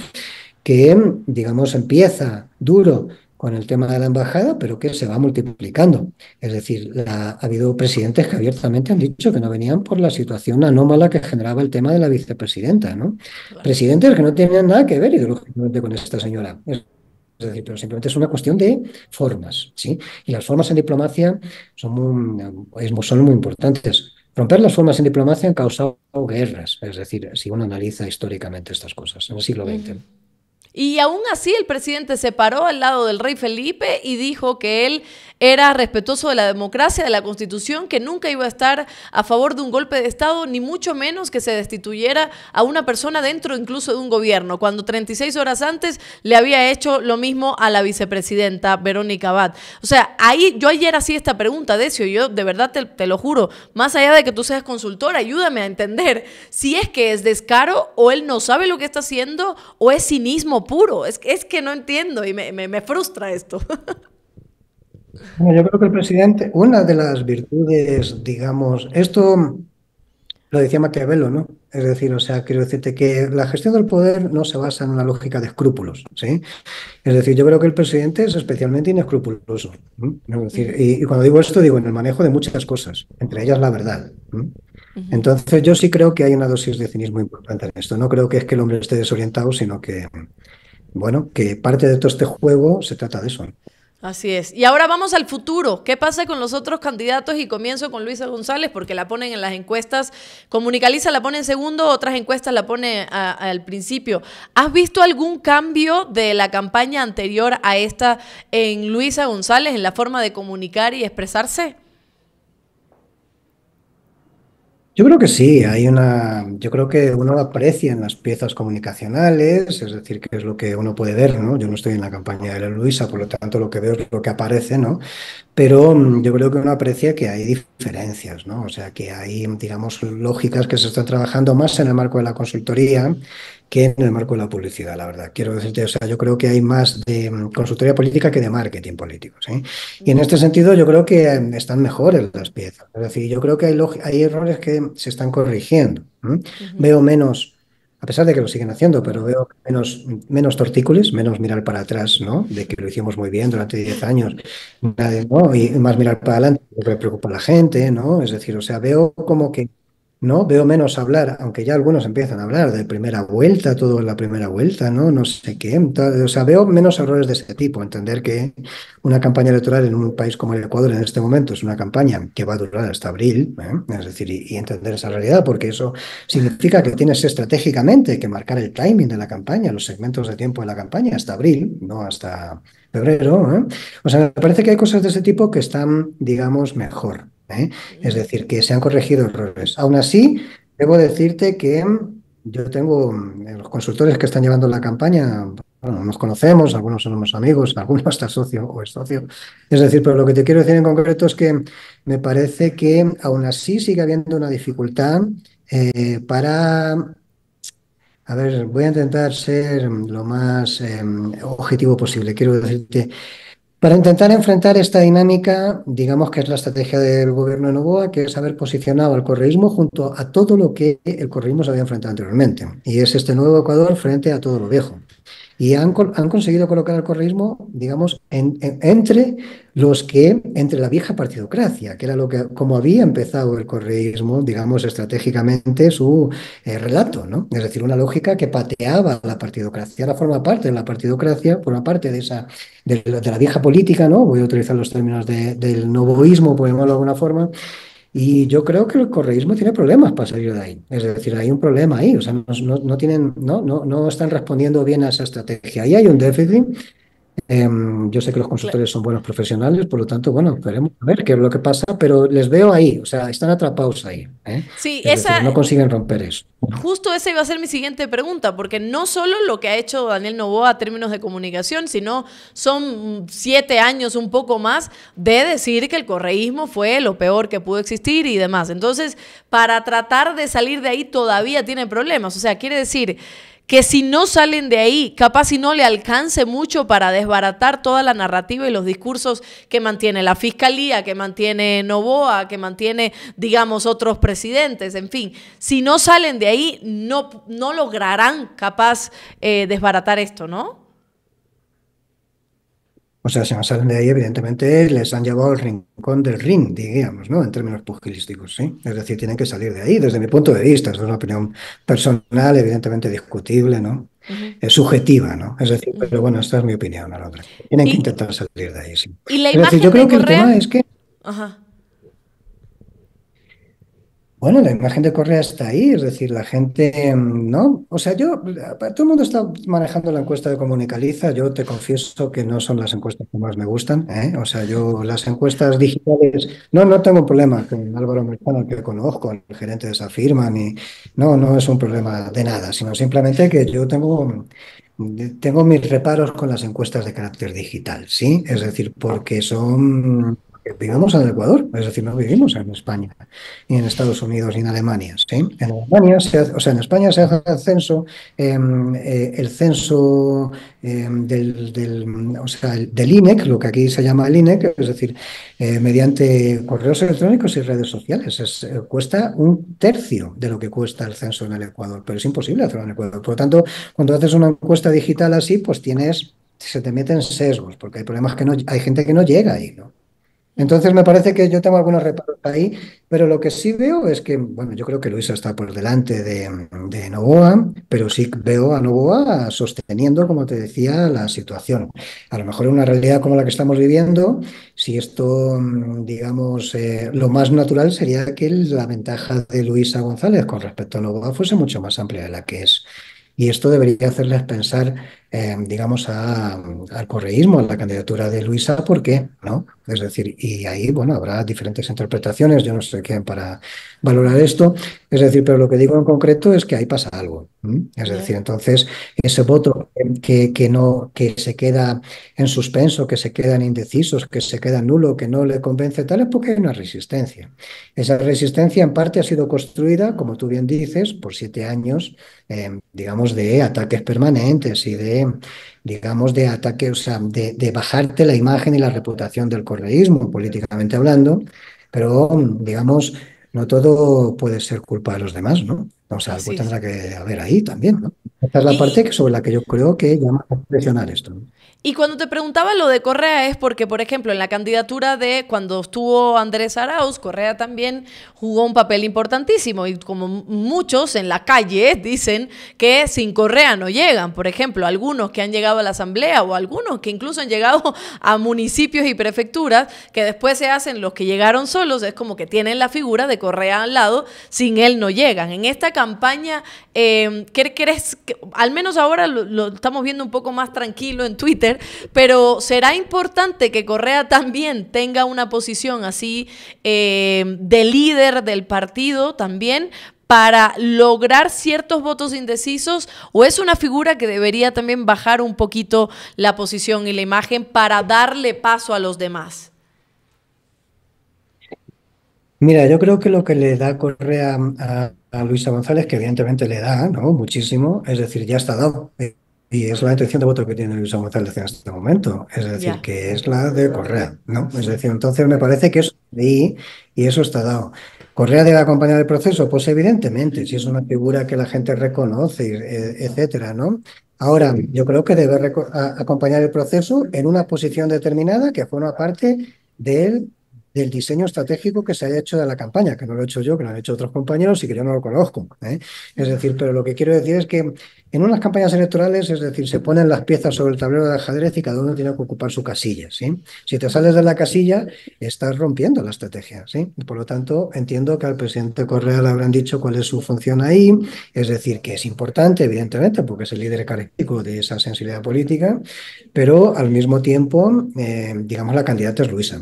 que, digamos, empieza duro con el tema de la embajada, pero que se va multiplicando. Es decir, ha habido presidentes que abiertamente han dicho que no venían por la situación anómala que generaba el tema de la vicepresidenta, ¿no? Presidentes que no tenían nada que ver ideológicamente con esta señora. Es decir, pero simplemente es una cuestión de formas, ¿sí? Y las formas en diplomacia son muy, importantes. Romper las formas en diplomacia han causado guerras, es decir, si uno analiza históricamente estas cosas, en el siglo XX. Y aún así el presidente se paró al lado del rey Felipe y dijo que él era respetuoso de la democracia, de la constitución, que nunca iba a estar a favor de un golpe de Estado, ni mucho menos que se destituyera a una persona dentro incluso de un gobierno, cuando 36 horas antes le había hecho lo mismo a la vicepresidenta Verónica Abad. O sea, ahí yo ayer hacía esta pregunta, Decio, yo de verdad te, te lo juro, más allá de que tú seas consultor, ayúdame a entender si es que es descaro o él no sabe lo que está haciendo o es cinismo puro. Es, es que no entiendo y me, frustra esto. [LAUGHS] yo creo que el presidente, una de las virtudes, digamos, esto lo decía Maquiavelo, ¿no? Es decir, o sea, quiero decirte que la gestión del poder no se basa en una lógica de escrúpulos, ¿sí? Es decir, yo creo que el presidente es especialmente inescrupuloso. y, cuando digo esto, digo en el manejo de muchas cosas, entre ellas la verdad. Entonces yo sí creo que hay una dosis de cinismo importante en esto. No creo que es que el hombre esté desorientado, sino que, bueno, que parte de todo este juego se trata de eso. Así es. Y ahora vamos al futuro. ¿Qué pasa con los otros candidatos? Y comienzo con Luisa González, porque la ponen en las encuestas. Comunicaliza la pone en segundo, otras encuestas la pone al principio. ¿Has visto algún cambio de la campaña anterior a esta en Luisa González, en la forma de comunicar y expresarse? Yo creo que sí, hay una, yo creo que uno aprecia en las piezas comunicacionales, es decir, que es lo que uno puede ver, ¿no? Yo no estoy en la campaña de la Luisa, por lo tanto lo que veo es lo que aparece, ¿no? pero mm, yo creo que uno aprecia que hay diferencias, ¿no? O sea, que hay, digamos, lógicas que se están trabajando más en el marco de la consultoría que en el marco de la publicidad, la verdad. Quiero decirte, o sea, yo creo que hay más de mm, consultoría política que de marketing político, Y en este sentido yo creo que em, están mejores las piezas. Es decir, yo creo que hay, errores que se están corrigiendo. Veo menos a pesar de que lo siguen haciendo, pero veo menos, menos tortícolis, menos mirar para atrás, ¿no? De que lo hicimos muy bien durante 10 años, ¿no? Y más mirar para adelante, me preocupa a la gente, ¿no? Es decir, o sea, veo como que ¿no? Veo menos hablar, aunque ya algunos empiezan a hablar de primera vuelta, todo en la primera vuelta, ¿no? No sé qué. o sea, veo menos errores de ese tipo. Entender que una campaña electoral en un país como el Ecuador en este momento es una campaña que va a durar hasta abril, ¿eh? es decir, y, entender esa realidad, porque eso significa que tienes estratégicamente que marcar el timing de la campaña, los segmentos de tiempo de la campaña, hasta abril, no hasta febrero. ¿eh? O sea, me parece que hay cosas de ese tipo que están, digamos, mejor. ¿eh? Es decir, que se han corregido errores. Aún así, debo decirte que yo tengo eh, los consultores que están llevando la campaña, nos conocemos, algunos somos amigos, [LAUGHS] algunos hasta socio o es socio. Es decir, pero lo que te quiero decir en concreto es que me parece que aún así sigue habiendo una dificultad eh, para a ver, voy a intentar ser lo más em, objetivo posible. Quiero decirte, para intentar enfrentar esta dinámica, digamos que es la estrategia del gobierno de Novoa, que es haber posicionado al correísmo junto a todo lo que el correísmo se había enfrentado anteriormente. Y es este nuevo Ecuador frente a todo lo viejo y han, conseguido colocar el correísmo, digamos, entre los que, entre la vieja partidocracia, que era lo que, como había empezado el correísmo, digamos, estratégicamente su eh, relato, ¿no? Es decir, una lógica que pateaba la partidocracia, la forma parte de la partidocracia, forma parte de esa, de, la vieja política, ¿no? Voy a utilizar los términos del novoísmo, podemos de alguna forma, y yo creo que el correísmo tiene problemas para salir de ahí. Es decir, hay un problema ahí. O sea, no, tienen, no, no, no están respondiendo bien a esa estrategia. Ahí hay un déficit Em, yo sé que los consultores son buenos profesionales, por lo tanto, bueno, veremos ver qué es lo que pasa, pero les veo ahí, o sea, están atrapados ahí. ¿eh? Sí, no consiguen romper eso. Justo esa iba a ser mi siguiente pregunta, porque no solo lo que ha hecho Daniel Novoa a términos de comunicación, sino son siete años, un poco más, de decir que el correísmo fue lo peor que pudo existir y demás. Entonces, para tratar de salir de ahí todavía tiene problemas. O sea, quiere decir que si no salen de ahí, capaz si no le alcance mucho para desbaratar toda la narrativa y los discursos que mantiene la fiscalía, que mantiene Novoa, que mantiene, digamos, otros presidentes, en fin, si no salen de ahí, no, no lograrán capaz eh, desbaratar esto, ¿no? O sea, si no salen de ahí, evidentemente les han llevado al rincón del ring, digamos, ¿no? En términos pugilísticos, ¿sí? Es decir, tienen que salir de ahí, desde mi punto de vista, es una opinión personal, evidentemente discutible, ¿no? Es subjetiva, ¿no? Es decir, pero bueno, esta es mi opinión a la otra. Tienen que intentar salir de ahí, sí. ¿Y la imagen yo creo que el tema es que. Bueno, la imagen de Correa está ahí, es decir, la gente, mm, ¿no? O sea, yo, eh, todo el mundo está manejando la encuesta de Comunicaliza, yo te confieso que no son las encuestas que más me gustan, ¿eh? O sea, yo las encuestas digitales, no, no tengo problema con Álvaro Mercado, que conozco, el gerente de esa firma, ni, no, no es un problema de nada, sino simplemente que yo tengo tengo mis reparos con las encuestas de carácter digital, ¿sí? Es decir, porque son vivimos en el Ecuador, es decir, no vivimos en España, ni en Estados Unidos, ni en Alemania. En Alemania, o sea, en España se hace el censo, em, eh, el censo em, del, del, INEC, lo que aquí se llama el INEC, es decir, eh, mediante correos electrónicos y redes sociales. Eh, cuesta un tercio de lo que cuesta el censo en el Ecuador, pero es imposible hacerlo en el Ecuador. Por lo tanto, cuando haces una encuesta digital así, pues tienes se te meten sesgos, porque hay problemas que no, hay gente que no llega ahí, ¿no? Entonces me parece que yo tengo algunos reparos ahí, pero lo que sí veo es que, bueno, yo creo que Luisa está por delante de, Novoa, pero sí veo a Novoa sosteniendo, como te decía, la situación. A lo mejor en una realidad como la que estamos viviendo, si esto, mm, digamos, eh, lo más natural sería que la ventaja de Luisa González con respecto a Novoa fuese mucho más amplia de la que es. Y esto debería hacerles pensar eh, digamos, al correísmo, a la candidatura de Luisa, ¿por qué? ¿No? Es decir, y ahí, bueno, habrá diferentes interpretaciones, yo no sé quién para valorar esto, es decir, pero lo que digo en concreto es que ahí pasa algo, es decir, entonces ese voto que, que, no, que se queda en suspenso, que se quedan indecisos, que se queda nulo, que no le convence tal, es porque hay una resistencia. Esa resistencia en parte ha sido construida, como tú bien dices, por siete años, eh, digamos, de ataques permanentes y de digamos, de ataque, o sea, de, de bajarte la imagen y la reputación del correísmo, políticamente hablando, pero, digamos, no todo puede ser culpa de los demás, ¿no? O sea, pues tendrá que haber ahí también, Esta es la parte sobre la que yo creo que llama a presionar esto. Y cuando te preguntaba lo de Correa es porque, por ejemplo, en la candidatura de cuando estuvo Andrés Arauz, Correa también jugó un papel importantísimo y como muchos en la calle dicen que sin Correa no llegan, por ejemplo, algunos que han llegado a la Asamblea o algunos que incluso han llegado a municipios y prefecturas que después se hacen los que llegaron solos, es como que tienen la figura de Correa al lado, sin él no llegan. En esta campaña em, al menos ahora lo, estamos viendo un poco más tranquilo en Twitter, pero será importante que Correa también tenga una posición así em, de líder del partido también para lograr ciertos votos indecisos o es una figura que debería también bajar un poquito la posición y la imagen para darle paso a los demás? Mira, yo creo que lo que le da Correa a, a Luisa González, que evidentemente le da ¿no? muchísimo, es decir, ya está dado. Eh, y es la intención de voto que tiene Luisa González en este momento, es decir, que es la de Correa, ¿no? Es decir, entonces me parece que eso sí, y eso está dado. Correa debe acompañar el proceso, pues evidentemente, si es una figura que la gente reconoce, eh, etcétera, ¿no? Ahora, yo creo que debe acompañar el proceso en una posición determinada que forma parte del del diseño estratégico que se haya hecho de la campaña, que no lo he hecho yo, que lo han hecho otros compañeros y que yo no lo conozco. ¿eh? Es decir, pero lo que quiero decir es que en unas campañas electorales, es decir, se ponen las piezas sobre el tablero de ajedrez y cada uno tiene que ocupar su casilla. ¿sí? Si te sales de la casilla, estás rompiendo la estrategia. ¿sí? Por lo tanto, entiendo que al presidente Correa le habrán dicho cuál es su función ahí, es decir, que es importante, evidentemente, porque es el líder característico de esa sensibilidad política, pero al mismo tiempo, eh, digamos, la candidata es Luisa.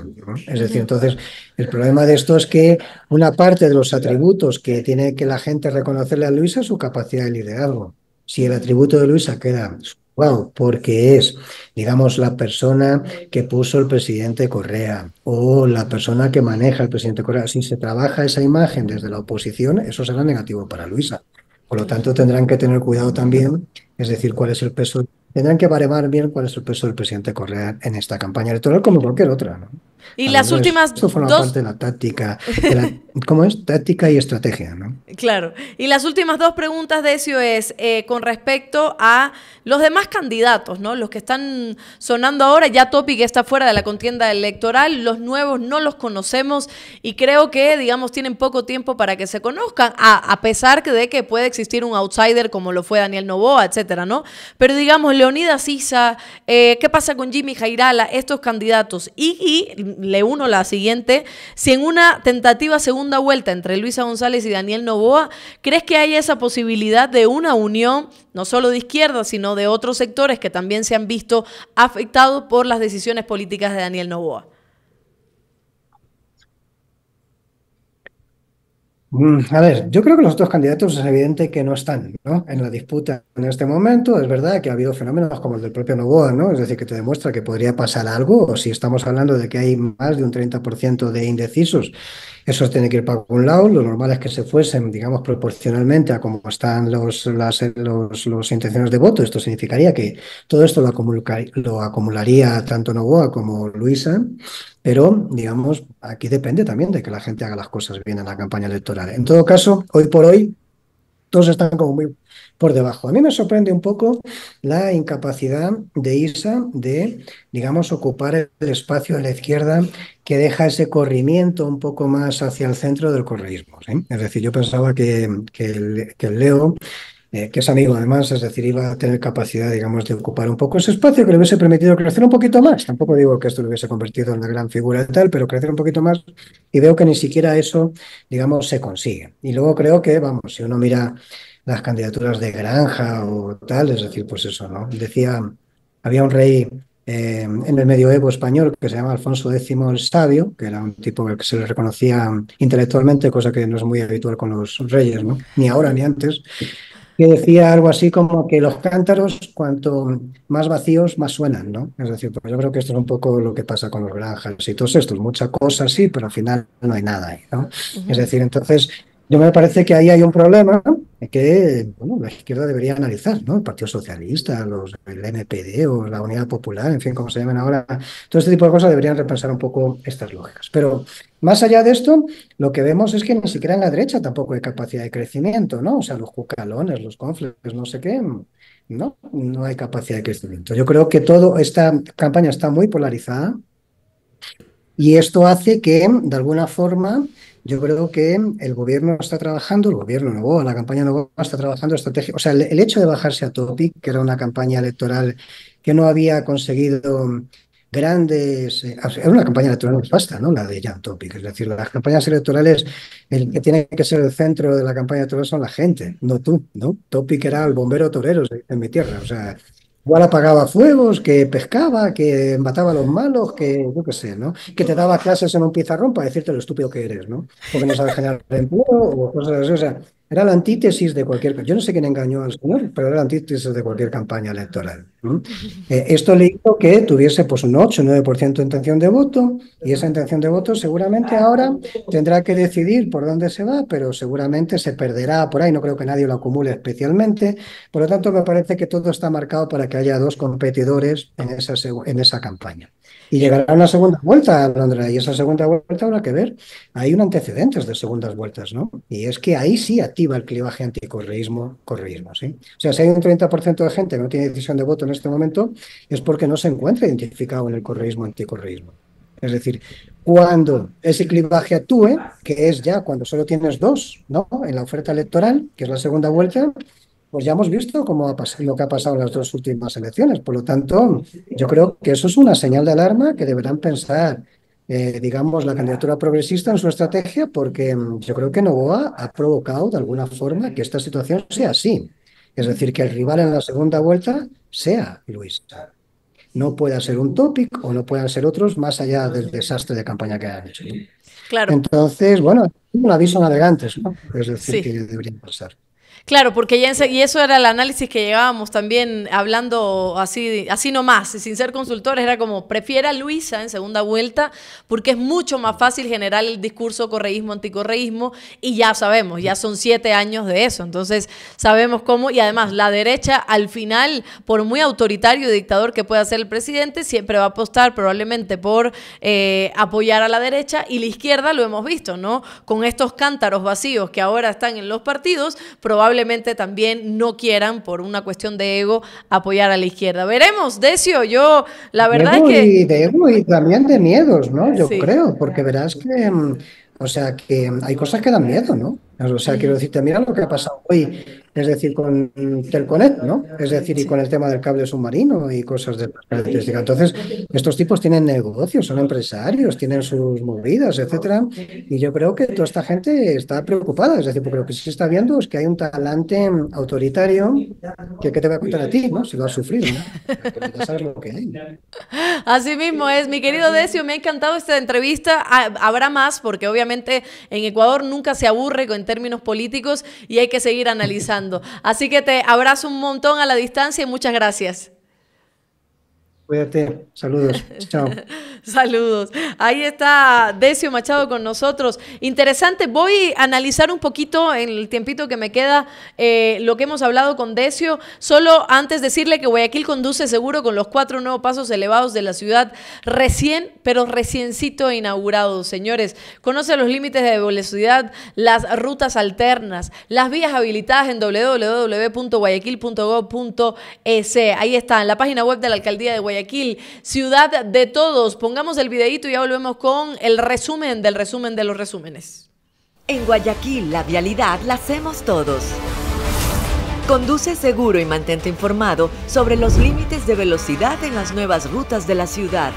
Es decir, entonces, el problema de esto es que una parte de los atributos que tiene que la gente reconocerle a Luisa es su capacidad de liderazgo. Si el atributo de Luisa queda Wow, porque es, digamos, la persona que puso el presidente Correa o la persona que maneja el presidente Correa. Si se trabaja esa imagen desde la oposición, eso será negativo para Luisa. Por lo tanto, tendrán que tener cuidado también, es decir, cuál es el peso Tendrán que baremar bien cuál es el peso del presidente Correa en esta campaña electoral, como cualquier otra. ¿no? Y las últimas forma dos... parte de la táctica, de [LAUGHS] es? Táctica y estrategia, ¿no? Claro. Y las últimas dos preguntas de eso es eh, con respecto a los demás candidatos, ¿no? Los que están sonando ahora, ya Topic está fuera de la contienda electoral, los nuevos no los conocemos y creo que, digamos, tienen poco tiempo para que se conozcan, a, a pesar de que puede existir un outsider como lo fue Daniel Novoa, etcétera, ¿no? Pero digamos, Leonidas sisa eh, ¿qué pasa con Jimmy Jairala? Estos candidatos. Y, y, le uno la siguiente, si en una tentativa segunda vuelta entre Luisa González y Daniel Novoa, ¿crees que hay esa posibilidad de una unión, no solo de izquierda, sino de otros sectores que también se han visto afectados por las decisiones políticas de Daniel Novoa? Mm, a ver, yo creo que los otros candidatos es evidente que no están ¿no? en la disputa en este momento. Es verdad que ha habido fenómenos como el del propio Novoa, ¿no? es decir, que te demuestra que podría pasar algo, o si estamos hablando de que hay más de un 30% de indecisos eso tiene que ir para un lado. Lo normal es que se fuesen, digamos, proporcionalmente a cómo están los, las los, intenciones de voto. Esto significaría que todo esto lo, lo acumularía tanto Novoa como Luisa, pero, digamos, aquí depende también de que la gente haga las cosas bien en la campaña electoral. En todo caso, hoy por hoy, todos están como muy por debajo. A mí me sorprende un poco la incapacidad de ISA de, digamos, ocupar el espacio de la izquierda que deja ese corrimiento un poco más hacia el centro del correísmo. Es decir, yo pensaba que, que el Leo eh, que es amigo además, es decir, iba a tener capacidad, digamos, de ocupar un poco ese espacio que le hubiese permitido crecer un poquito más. Tampoco digo que esto lo hubiese convertido en una gran figura y tal, pero crecer un poquito más y veo que ni siquiera eso, digamos, se consigue. Y luego creo que, vamos, si uno mira las candidaturas de Granja o tal, es decir, pues eso, ¿no? Decía, había un rey eh, en el medioevo español que se llama Alfonso X el Sabio, que era un tipo que se le reconocía intelectualmente, cosa que no es muy habitual con los reyes, ¿no? Ni ahora ni antes que decía algo así como que los cántaros, cuanto más vacíos, más suenan, ¿no? Es decir, pues yo creo que esto es un poco lo que pasa con los granjas y todos estos, mucha cosa sí, pero al final no hay nada ahí, ¿no? Es decir, entonces yo me parece que ahí hay un problema que la izquierda debería analizar, ¿no? El Partido Socialista, los, el NPD o la Unidad Popular, en fin, como se llaman ahora, todo este tipo de cosas deberían repensar un poco estas lógicas. Pero más allá de esto, lo que vemos es que ni siquiera en la derecha tampoco hay capacidad de crecimiento, ¿no? O sea, los jucalones, los conflictos, no sé qué, no, no hay capacidad de crecimiento. Yo creo que toda esta campaña está muy polarizada y esto hace que, de alguna forma, yo creo que el gobierno está trabajando, el gobierno nuevo, la campaña nuevo está trabajando estrategia. O sea, el, hecho de bajarse a Topic, que era una campaña electoral que no había conseguido grandes. Eh, era una campaña electoral basta ¿no? La de Jan Topic. Es decir, las campañas electorales, el que tiene que ser el centro de la campaña electoral son la gente, no tú, ¿no? Topic era el bombero torero en mi tierra. O sea, Igual apagaba fuegos, que pescaba, que mataba a los malos, que yo qué sé, ¿no? Que te daba clases en un pizarrón para decirte lo estúpido que eres, ¿no? Porque no sabes generar empleo o cosas así. O sea, era la antítesis de cualquier. Yo no sé quién engañó al señor, pero era la antítesis de cualquier campaña electoral. [LAUGHS] Eh, esto le hizo que tuviese pues, un 8 o 9% de intención de voto, y esa intención de voto seguramente ahora tendrá que decidir por dónde se va, pero seguramente se perderá por ahí. No creo que nadie lo acumule especialmente. Por lo tanto, me parece que todo está marcado para que haya dos competidores en esa, en esa campaña y llegará una segunda vuelta, Andrés, y esa segunda vuelta habrá que ver. Hay un antecedentes de segundas vueltas, ¿no? Y es que ahí sí activa el clivaje anticorreísmo, correísmo, ¿sí? O sea, si hay un 30% de gente que no tiene decisión de voto en este momento, es porque no se encuentra identificado en el correísmo anticorreísmo. Es decir, cuando ese clivaje actúe, que es ya cuando solo tienes dos, ¿no? En la oferta electoral, que es la segunda vuelta, pues ya hemos visto cómo ha pasado, lo que ha pasado en las dos últimas elecciones. Por lo tanto, yo creo que eso es una señal de alarma que deberán pensar, eh, digamos, la candidatura progresista en su estrategia, porque mm, yo creo que Novoa ha provocado de alguna forma que esta situación sea así. Es decir, que el rival en la segunda vuelta sea Luis, No pueda ser un tópico o no puedan ser otros más allá del desastre de campaña que han hecho. Claro. Entonces, bueno, un aviso navegantes, ¿no? Es decir, que deberían pasar. Claro, porque ya y eso era el análisis que llevábamos también hablando así, así nomás, sin ser consultores, era como prefiera Luisa en segunda vuelta porque es mucho más fácil generar el discurso correísmo anticorreísmo y ya sabemos, ya son siete años de eso, entonces sabemos cómo y además la derecha al final, por muy autoritario y dictador que pueda ser el presidente, siempre va a apostar probablemente por eh, apoyar a la derecha y la izquierda lo hemos visto, ¿no? Con estos cántaros vacíos que ahora están en los partidos, probablemente probablemente también no quieran, por una cuestión de ego, apoyar a la izquierda. Veremos, Decio, yo la verdad es que... Y de ego y también de miedos, ¿no? Yo creo, porque verás que... Mm, o sea, que hay cosas que dan miedo, ¿no? O sea, quiero decirte, mira lo que ha pasado hoy es decir, con Telconet, ¿no? Es decir, y con el tema del cable submarino y cosas de característica. Entonces, estos tipos tienen negocios, son empresarios, tienen sus movidas, etcétera. Y yo creo que toda esta gente está preocupada, es decir, porque lo que se está viendo es que hay un talante autoritario que, ¿qué te va a contar a ti, ¿no? Si lo has sufrido, ¿no? Ya sabes lo que hay. Así mismo es, mi querido Decio, me ha encantado esta entrevista. Habrá más, porque obviamente en Ecuador nunca se aburre con términos políticos y hay que seguir analizando. Así que te abrazo un montón a la distancia y muchas gracias. Cuídate, saludos. Chao. [LAUGHS] saludos. Ahí está Decio Machado con nosotros. Interesante, voy a analizar un poquito en el tiempito que me queda eh, lo que hemos hablado con Decio. Solo antes decirle que Guayaquil conduce seguro con los cuatro nuevos pasos elevados de la ciudad recién, pero reciéncito inaugurados, señores. Conoce los límites de velocidad, las rutas alternas, las vías habilitadas en www.guayaquil.gov.es. Ahí está, en la página web de la alcaldía de Guayaquil Guayaquil, ciudad de todos. Pongamos el videito y ya volvemos con el resumen del resumen de los resúmenes. En Guayaquil, la vialidad la hacemos todos. Conduce seguro y mantente informado sobre los límites de velocidad en las nuevas rutas de la ciudad.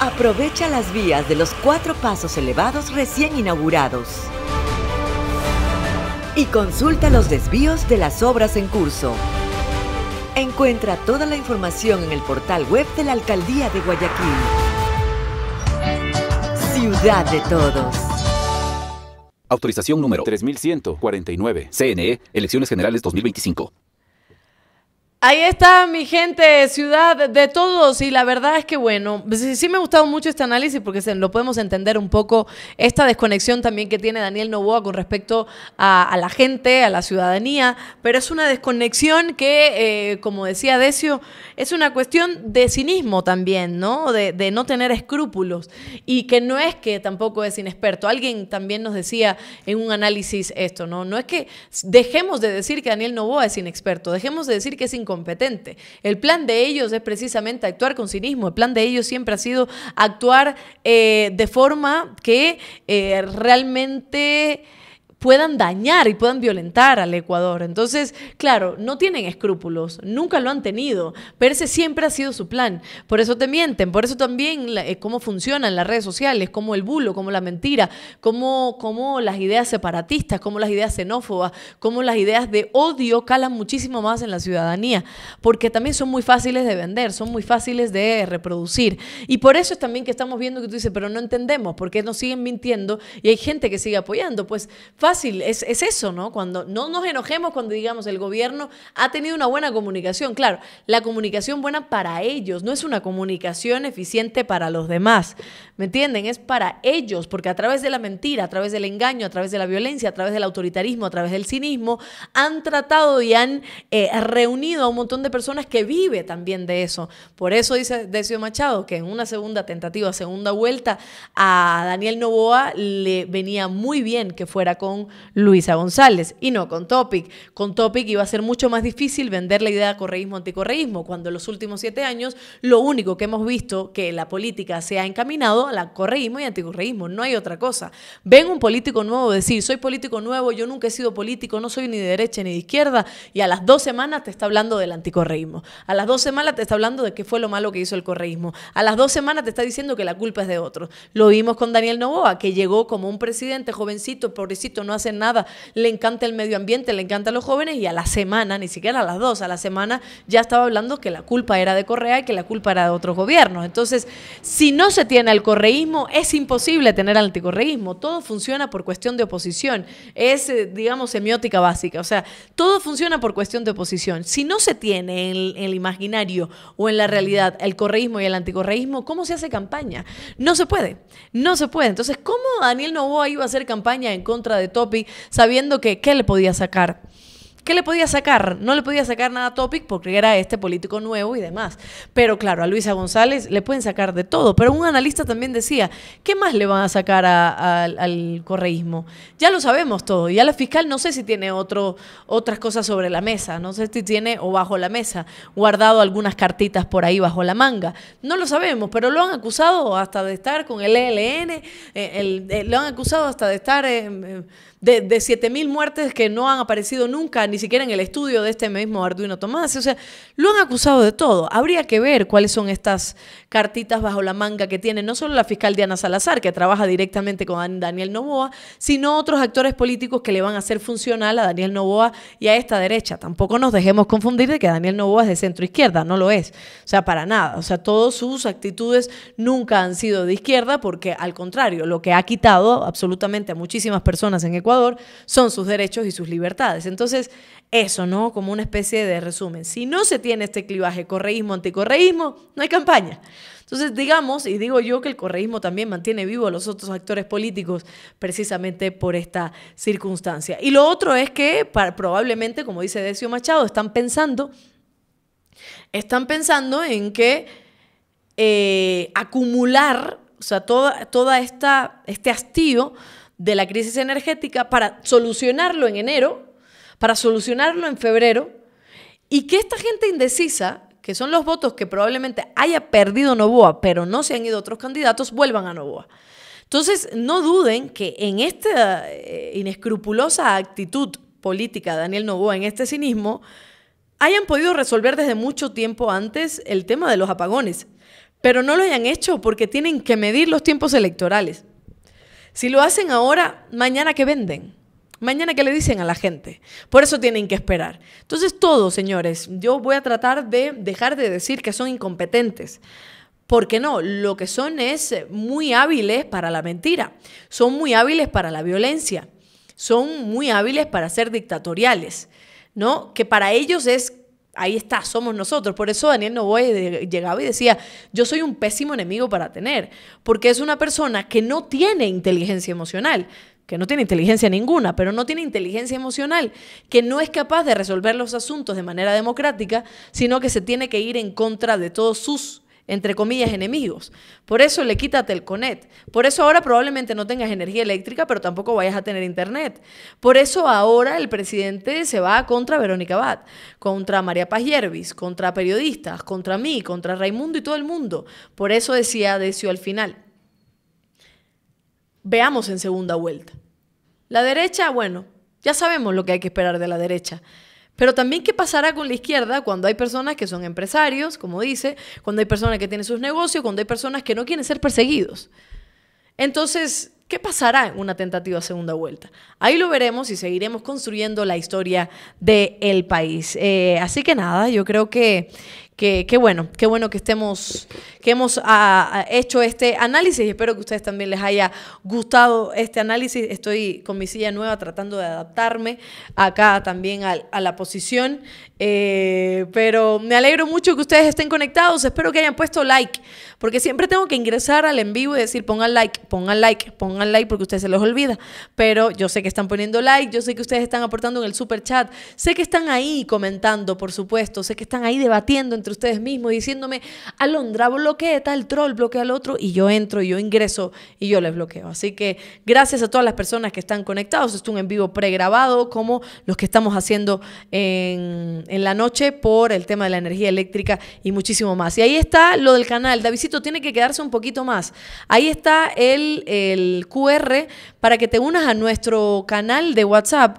Aprovecha las vías de los cuatro pasos elevados recién inaugurados. Y consulta los desvíos de las obras en curso. Encuentra toda la información en el portal web de la Alcaldía de Guayaquil. Ciudad de todos. Autorización número 3149. CNE, e, Elecciones Generales 2025. Ahí está mi gente, ciudad de todos. Y la verdad es que, bueno, pues sí, me ha gustado mucho este análisis porque lo podemos entender un poco esta desconexión también que tiene Daniel Novoa con respecto a, la gente, a la ciudadanía. Pero es una desconexión que, eh, como decía Decio, es una cuestión de cinismo también, ¿no? De, no tener escrúpulos. Y que no es que tampoco es inexperto. Alguien también nos decía en un análisis esto, ¿no? No es que dejemos de decir que Daniel Novoa es inexperto, dejemos de decir que es incompetente competente. El plan de ellos es precisamente actuar con cinismo, el plan de ellos siempre ha sido actuar eh, de forma que eh, realmente puedan dañar y puedan violentar al Ecuador. Entonces, claro, no tienen escrúpulos, nunca lo han tenido, pero ese siempre ha sido su plan. Por eso te mienten, por eso también es eh, cómo funcionan las redes sociales, como el bulo, como la mentira, cómo, cómo las ideas separatistas, cómo las ideas xenófobas, cómo las ideas de odio calan muchísimo más en la ciudadanía, porque también son muy fáciles de vender, son muy fáciles de reproducir. Y por eso es también que estamos viendo que tú dices, pero no entendemos, porque nos siguen mintiendo y hay gente que sigue apoyando. Pues fácil es, eso, ¿no? Cuando no nos enojemos cuando digamos el gobierno ha tenido una buena comunicación. Claro, la comunicación buena para ellos, no es una comunicación eficiente para los demás. ¿Me entienden? Es para ellos, porque a través de la mentira, a través del engaño, a través de la violencia, a través del autoritarismo, a través del cinismo, han tratado y han eh, reunido a un montón de personas que vive también de eso. Por eso dice Decio Machado que en una segunda tentativa, segunda vuelta, a Daniel Novoa le venía muy bien que fuera con Luisa González y no con Topic. Con Topic iba a ser mucho más difícil vender la idea de correísmo-anticorreísmo, cuando en los últimos siete años lo único que hemos visto que la política se ha encaminado a la correísmo y anticorreísmo, no hay otra cosa. Ven un político nuevo decir, soy político nuevo, yo nunca he sido político, no soy ni de derecha ni de izquierda, y a las dos semanas te está hablando del anticorreísmo. A las dos semanas te está hablando de qué fue lo malo que hizo el correísmo. A las dos semanas te está diciendo que la culpa es de otros. Lo vimos con Daniel Novoa, que llegó como un presidente jovencito, pobrecito, no hacen nada, le encanta el medio ambiente, le encanta a los jóvenes y a la semana, ni siquiera a las dos, a la semana ya estaba hablando que la culpa era de Correa y que la culpa era de otros gobiernos. Entonces, si no se tiene el correísmo, es imposible tener anticorreísmo. Todo funciona por cuestión de oposición. Es, eh, digamos, semiótica básica. O sea, todo funciona por cuestión de oposición. Si no se tiene en el, imaginario o en la realidad el correísmo y el anticorreísmo, ¿cómo se hace campaña? No se puede, no se puede. Entonces, ¿cómo Daniel Novoa iba a hacer campaña en contra de topi sabiendo que qué le podía sacar. ¿Qué le podía sacar? No le podía sacar nada a Topic porque era este político nuevo y demás. Pero claro, a Luisa González le pueden sacar de todo. Pero un analista también decía, ¿qué más le van a sacar al correísmo? Ya lo sabemos todo. Ya la fiscal no sé si tiene otro, otras cosas sobre la mesa. No sé si tiene o bajo la mesa guardado algunas cartitas por ahí bajo la manga. No lo sabemos, pero lo han acusado hasta de estar con el e eh, ELN, eh, lo han acusado hasta de estar eh, de, de 7.000 muertes que no han aparecido nunca ni siquiera en el estudio de este mismo Arduino Tomás. O sea, lo han acusado de todo. Habría que ver cuáles son estas cartitas bajo la manga que tiene no solo la fiscal Diana Salazar, que trabaja directamente con Daniel Novoa, sino otros actores políticos que le van a hacer funcional a Daniel Novoa y a esta derecha. Tampoco nos dejemos confundir de que Daniel Novoa es de centro izquierda, no lo es. O sea, para nada. O sea, todas sus actitudes nunca han sido de izquierda porque al contrario, lo que ha quitado absolutamente a muchísimas personas en Ecuador son sus derechos y sus libertades. Entonces, eso, ¿no? Como una especie de resumen. Si no se tiene este clivaje correísmo-anticorreísmo, no hay campaña. Entonces, digamos, y digo yo que el correísmo también mantiene vivo a los otros actores políticos precisamente por esta circunstancia. Y lo otro es que probablemente, como dice Decio Machado, están pensando, están pensando en que eh, acumular, o sea, toda, toda este hastío de la crisis energética para solucionarlo en enero para solucionarlo en febrero y que esta gente indecisa, que son los votos que probablemente haya perdido Novoa, pero no se han ido otros candidatos, vuelvan a Novoa. Entonces, no duden que en esta eh, inescrupulosa actitud política de Daniel Novoa, en este cinismo, hayan podido resolver desde mucho tiempo antes el tema de los apagones, pero no lo hayan hecho porque tienen que medir los tiempos electorales. Si lo hacen ahora, mañana que venden. Mañana, ¿qué le dicen a la gente? Por eso tienen que esperar. Entonces, todos, señores, yo voy a tratar de dejar de decir que son incompetentes. Porque no, lo que son es eh, muy hábiles para la mentira, son muy hábiles para la violencia, son muy hábiles para ser dictatoriales, ¿no? Que para ellos es, ahí está, somos nosotros. Por eso Daniel voy llegaba y decía, yo soy un pésimo enemigo para tener, porque es una persona que no tiene inteligencia emocional que no tiene inteligencia ninguna, pero no tiene inteligencia emocional, que no es capaz de resolver los asuntos de manera democrática, sino que se tiene que ir en contra de todos sus entre comillas, enemigos. Por eso le quítate el conet. Por eso ahora probablemente no tengas energía eléctrica, pero tampoco vayas a tener internet. Por eso ahora el presidente se va contra Verónica Bat, contra María Paz Yervis, contra periodistas, contra mí, contra Raimundo y todo el mundo. Por eso decía Decio al final veamos en segunda vuelta. La derecha, bueno, ya sabemos lo que hay que esperar de la derecha. Pero también qué pasará con la izquierda cuando hay personas que son empresarios, como dice, cuando hay personas que tienen sus negocios, cuando hay personas que no quieren ser perseguidos. Entonces, ¿qué pasará en una tentativa segunda vuelta? Ahí lo veremos y seguiremos construyendo la historia del el país. Eh, así que nada, yo creo que Qué bueno, qué bueno que estemos, que hemos ah, ah, hecho este análisis espero que a ustedes también les haya gustado este análisis. Estoy con mi silla nueva tratando de adaptarme acá también a, la posición, eh, pero me alegro mucho que ustedes estén conectados. Espero que hayan puesto like, porque siempre tengo que ingresar al en vivo y decir pongan like, pongan like, pongan like, porque ustedes se los olvida. Pero yo sé que están poniendo like, yo sé que ustedes están aportando en el super chat, sé que están ahí comentando, por supuesto, sé que están ahí debatiendo entre ustedes mismos diciéndome, Alondra, bloquea tal troll, bloquea al otro, y yo entro, y yo ingreso, y yo les bloqueo. Así que gracias a todas las personas que están conectados. Esto es un en vivo pregrabado, como los que estamos haciendo en, la noche por el tema de la energía eléctrica y muchísimo más. Y ahí está lo del canal. Davidito tiene que quedarse un poquito más. Ahí está el, el QR para que te unas a nuestro canal de WhatsApp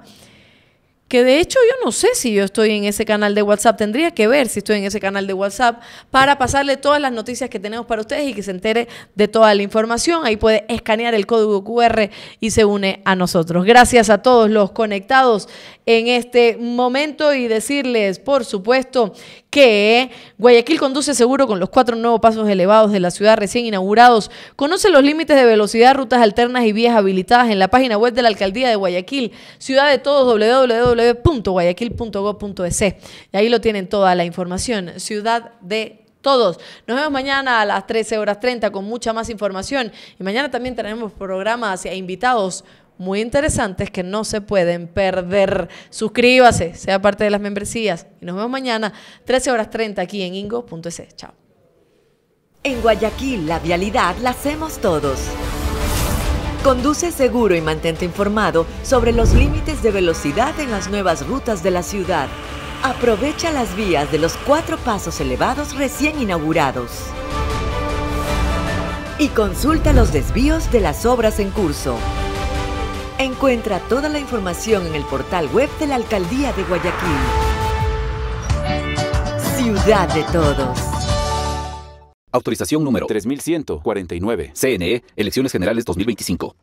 que de hecho yo no sé si yo estoy en ese canal de WhatsApp, tendría que ver si estoy en ese canal de WhatsApp para pasarle todas las noticias que tenemos para ustedes y que se entere de toda la información. Ahí puede escanear el código QR y se une a nosotros. Gracias a todos los conectados en este momento y decirles, por supuesto, que Guayaquil conduce seguro con los cuatro nuevos pasos elevados de la ciudad recién inaugurados. Conoce los límites de velocidad, rutas alternas y vías habilitadas en la página web de la Alcaldía de Guayaquil, ciudad de todos, www.guayaquil.gov.es. Y ahí lo tienen toda la información, ciudad de todos. Nos vemos mañana a las 13 horas 30 con mucha más información. Y mañana también tenemos programas e invitados muy interesantes que no se pueden perder. Suscríbase, sea parte de las membresías. Y nos vemos mañana, 13 horas 30, aquí en ingo.es. E. Chao. En Guayaquil, la vialidad la hacemos todos. Conduce seguro y mantente informado sobre los límites de velocidad en las nuevas rutas de la ciudad. Aprovecha las vías de los cuatro pasos elevados recién inaugurados. Y consulta los desvíos de las obras en curso. Encuentra toda la información en el portal web de la Alcaldía de Guayaquil. Ciudad de todos. Autorización número 3149. CNE, e, Elecciones Generales 2025.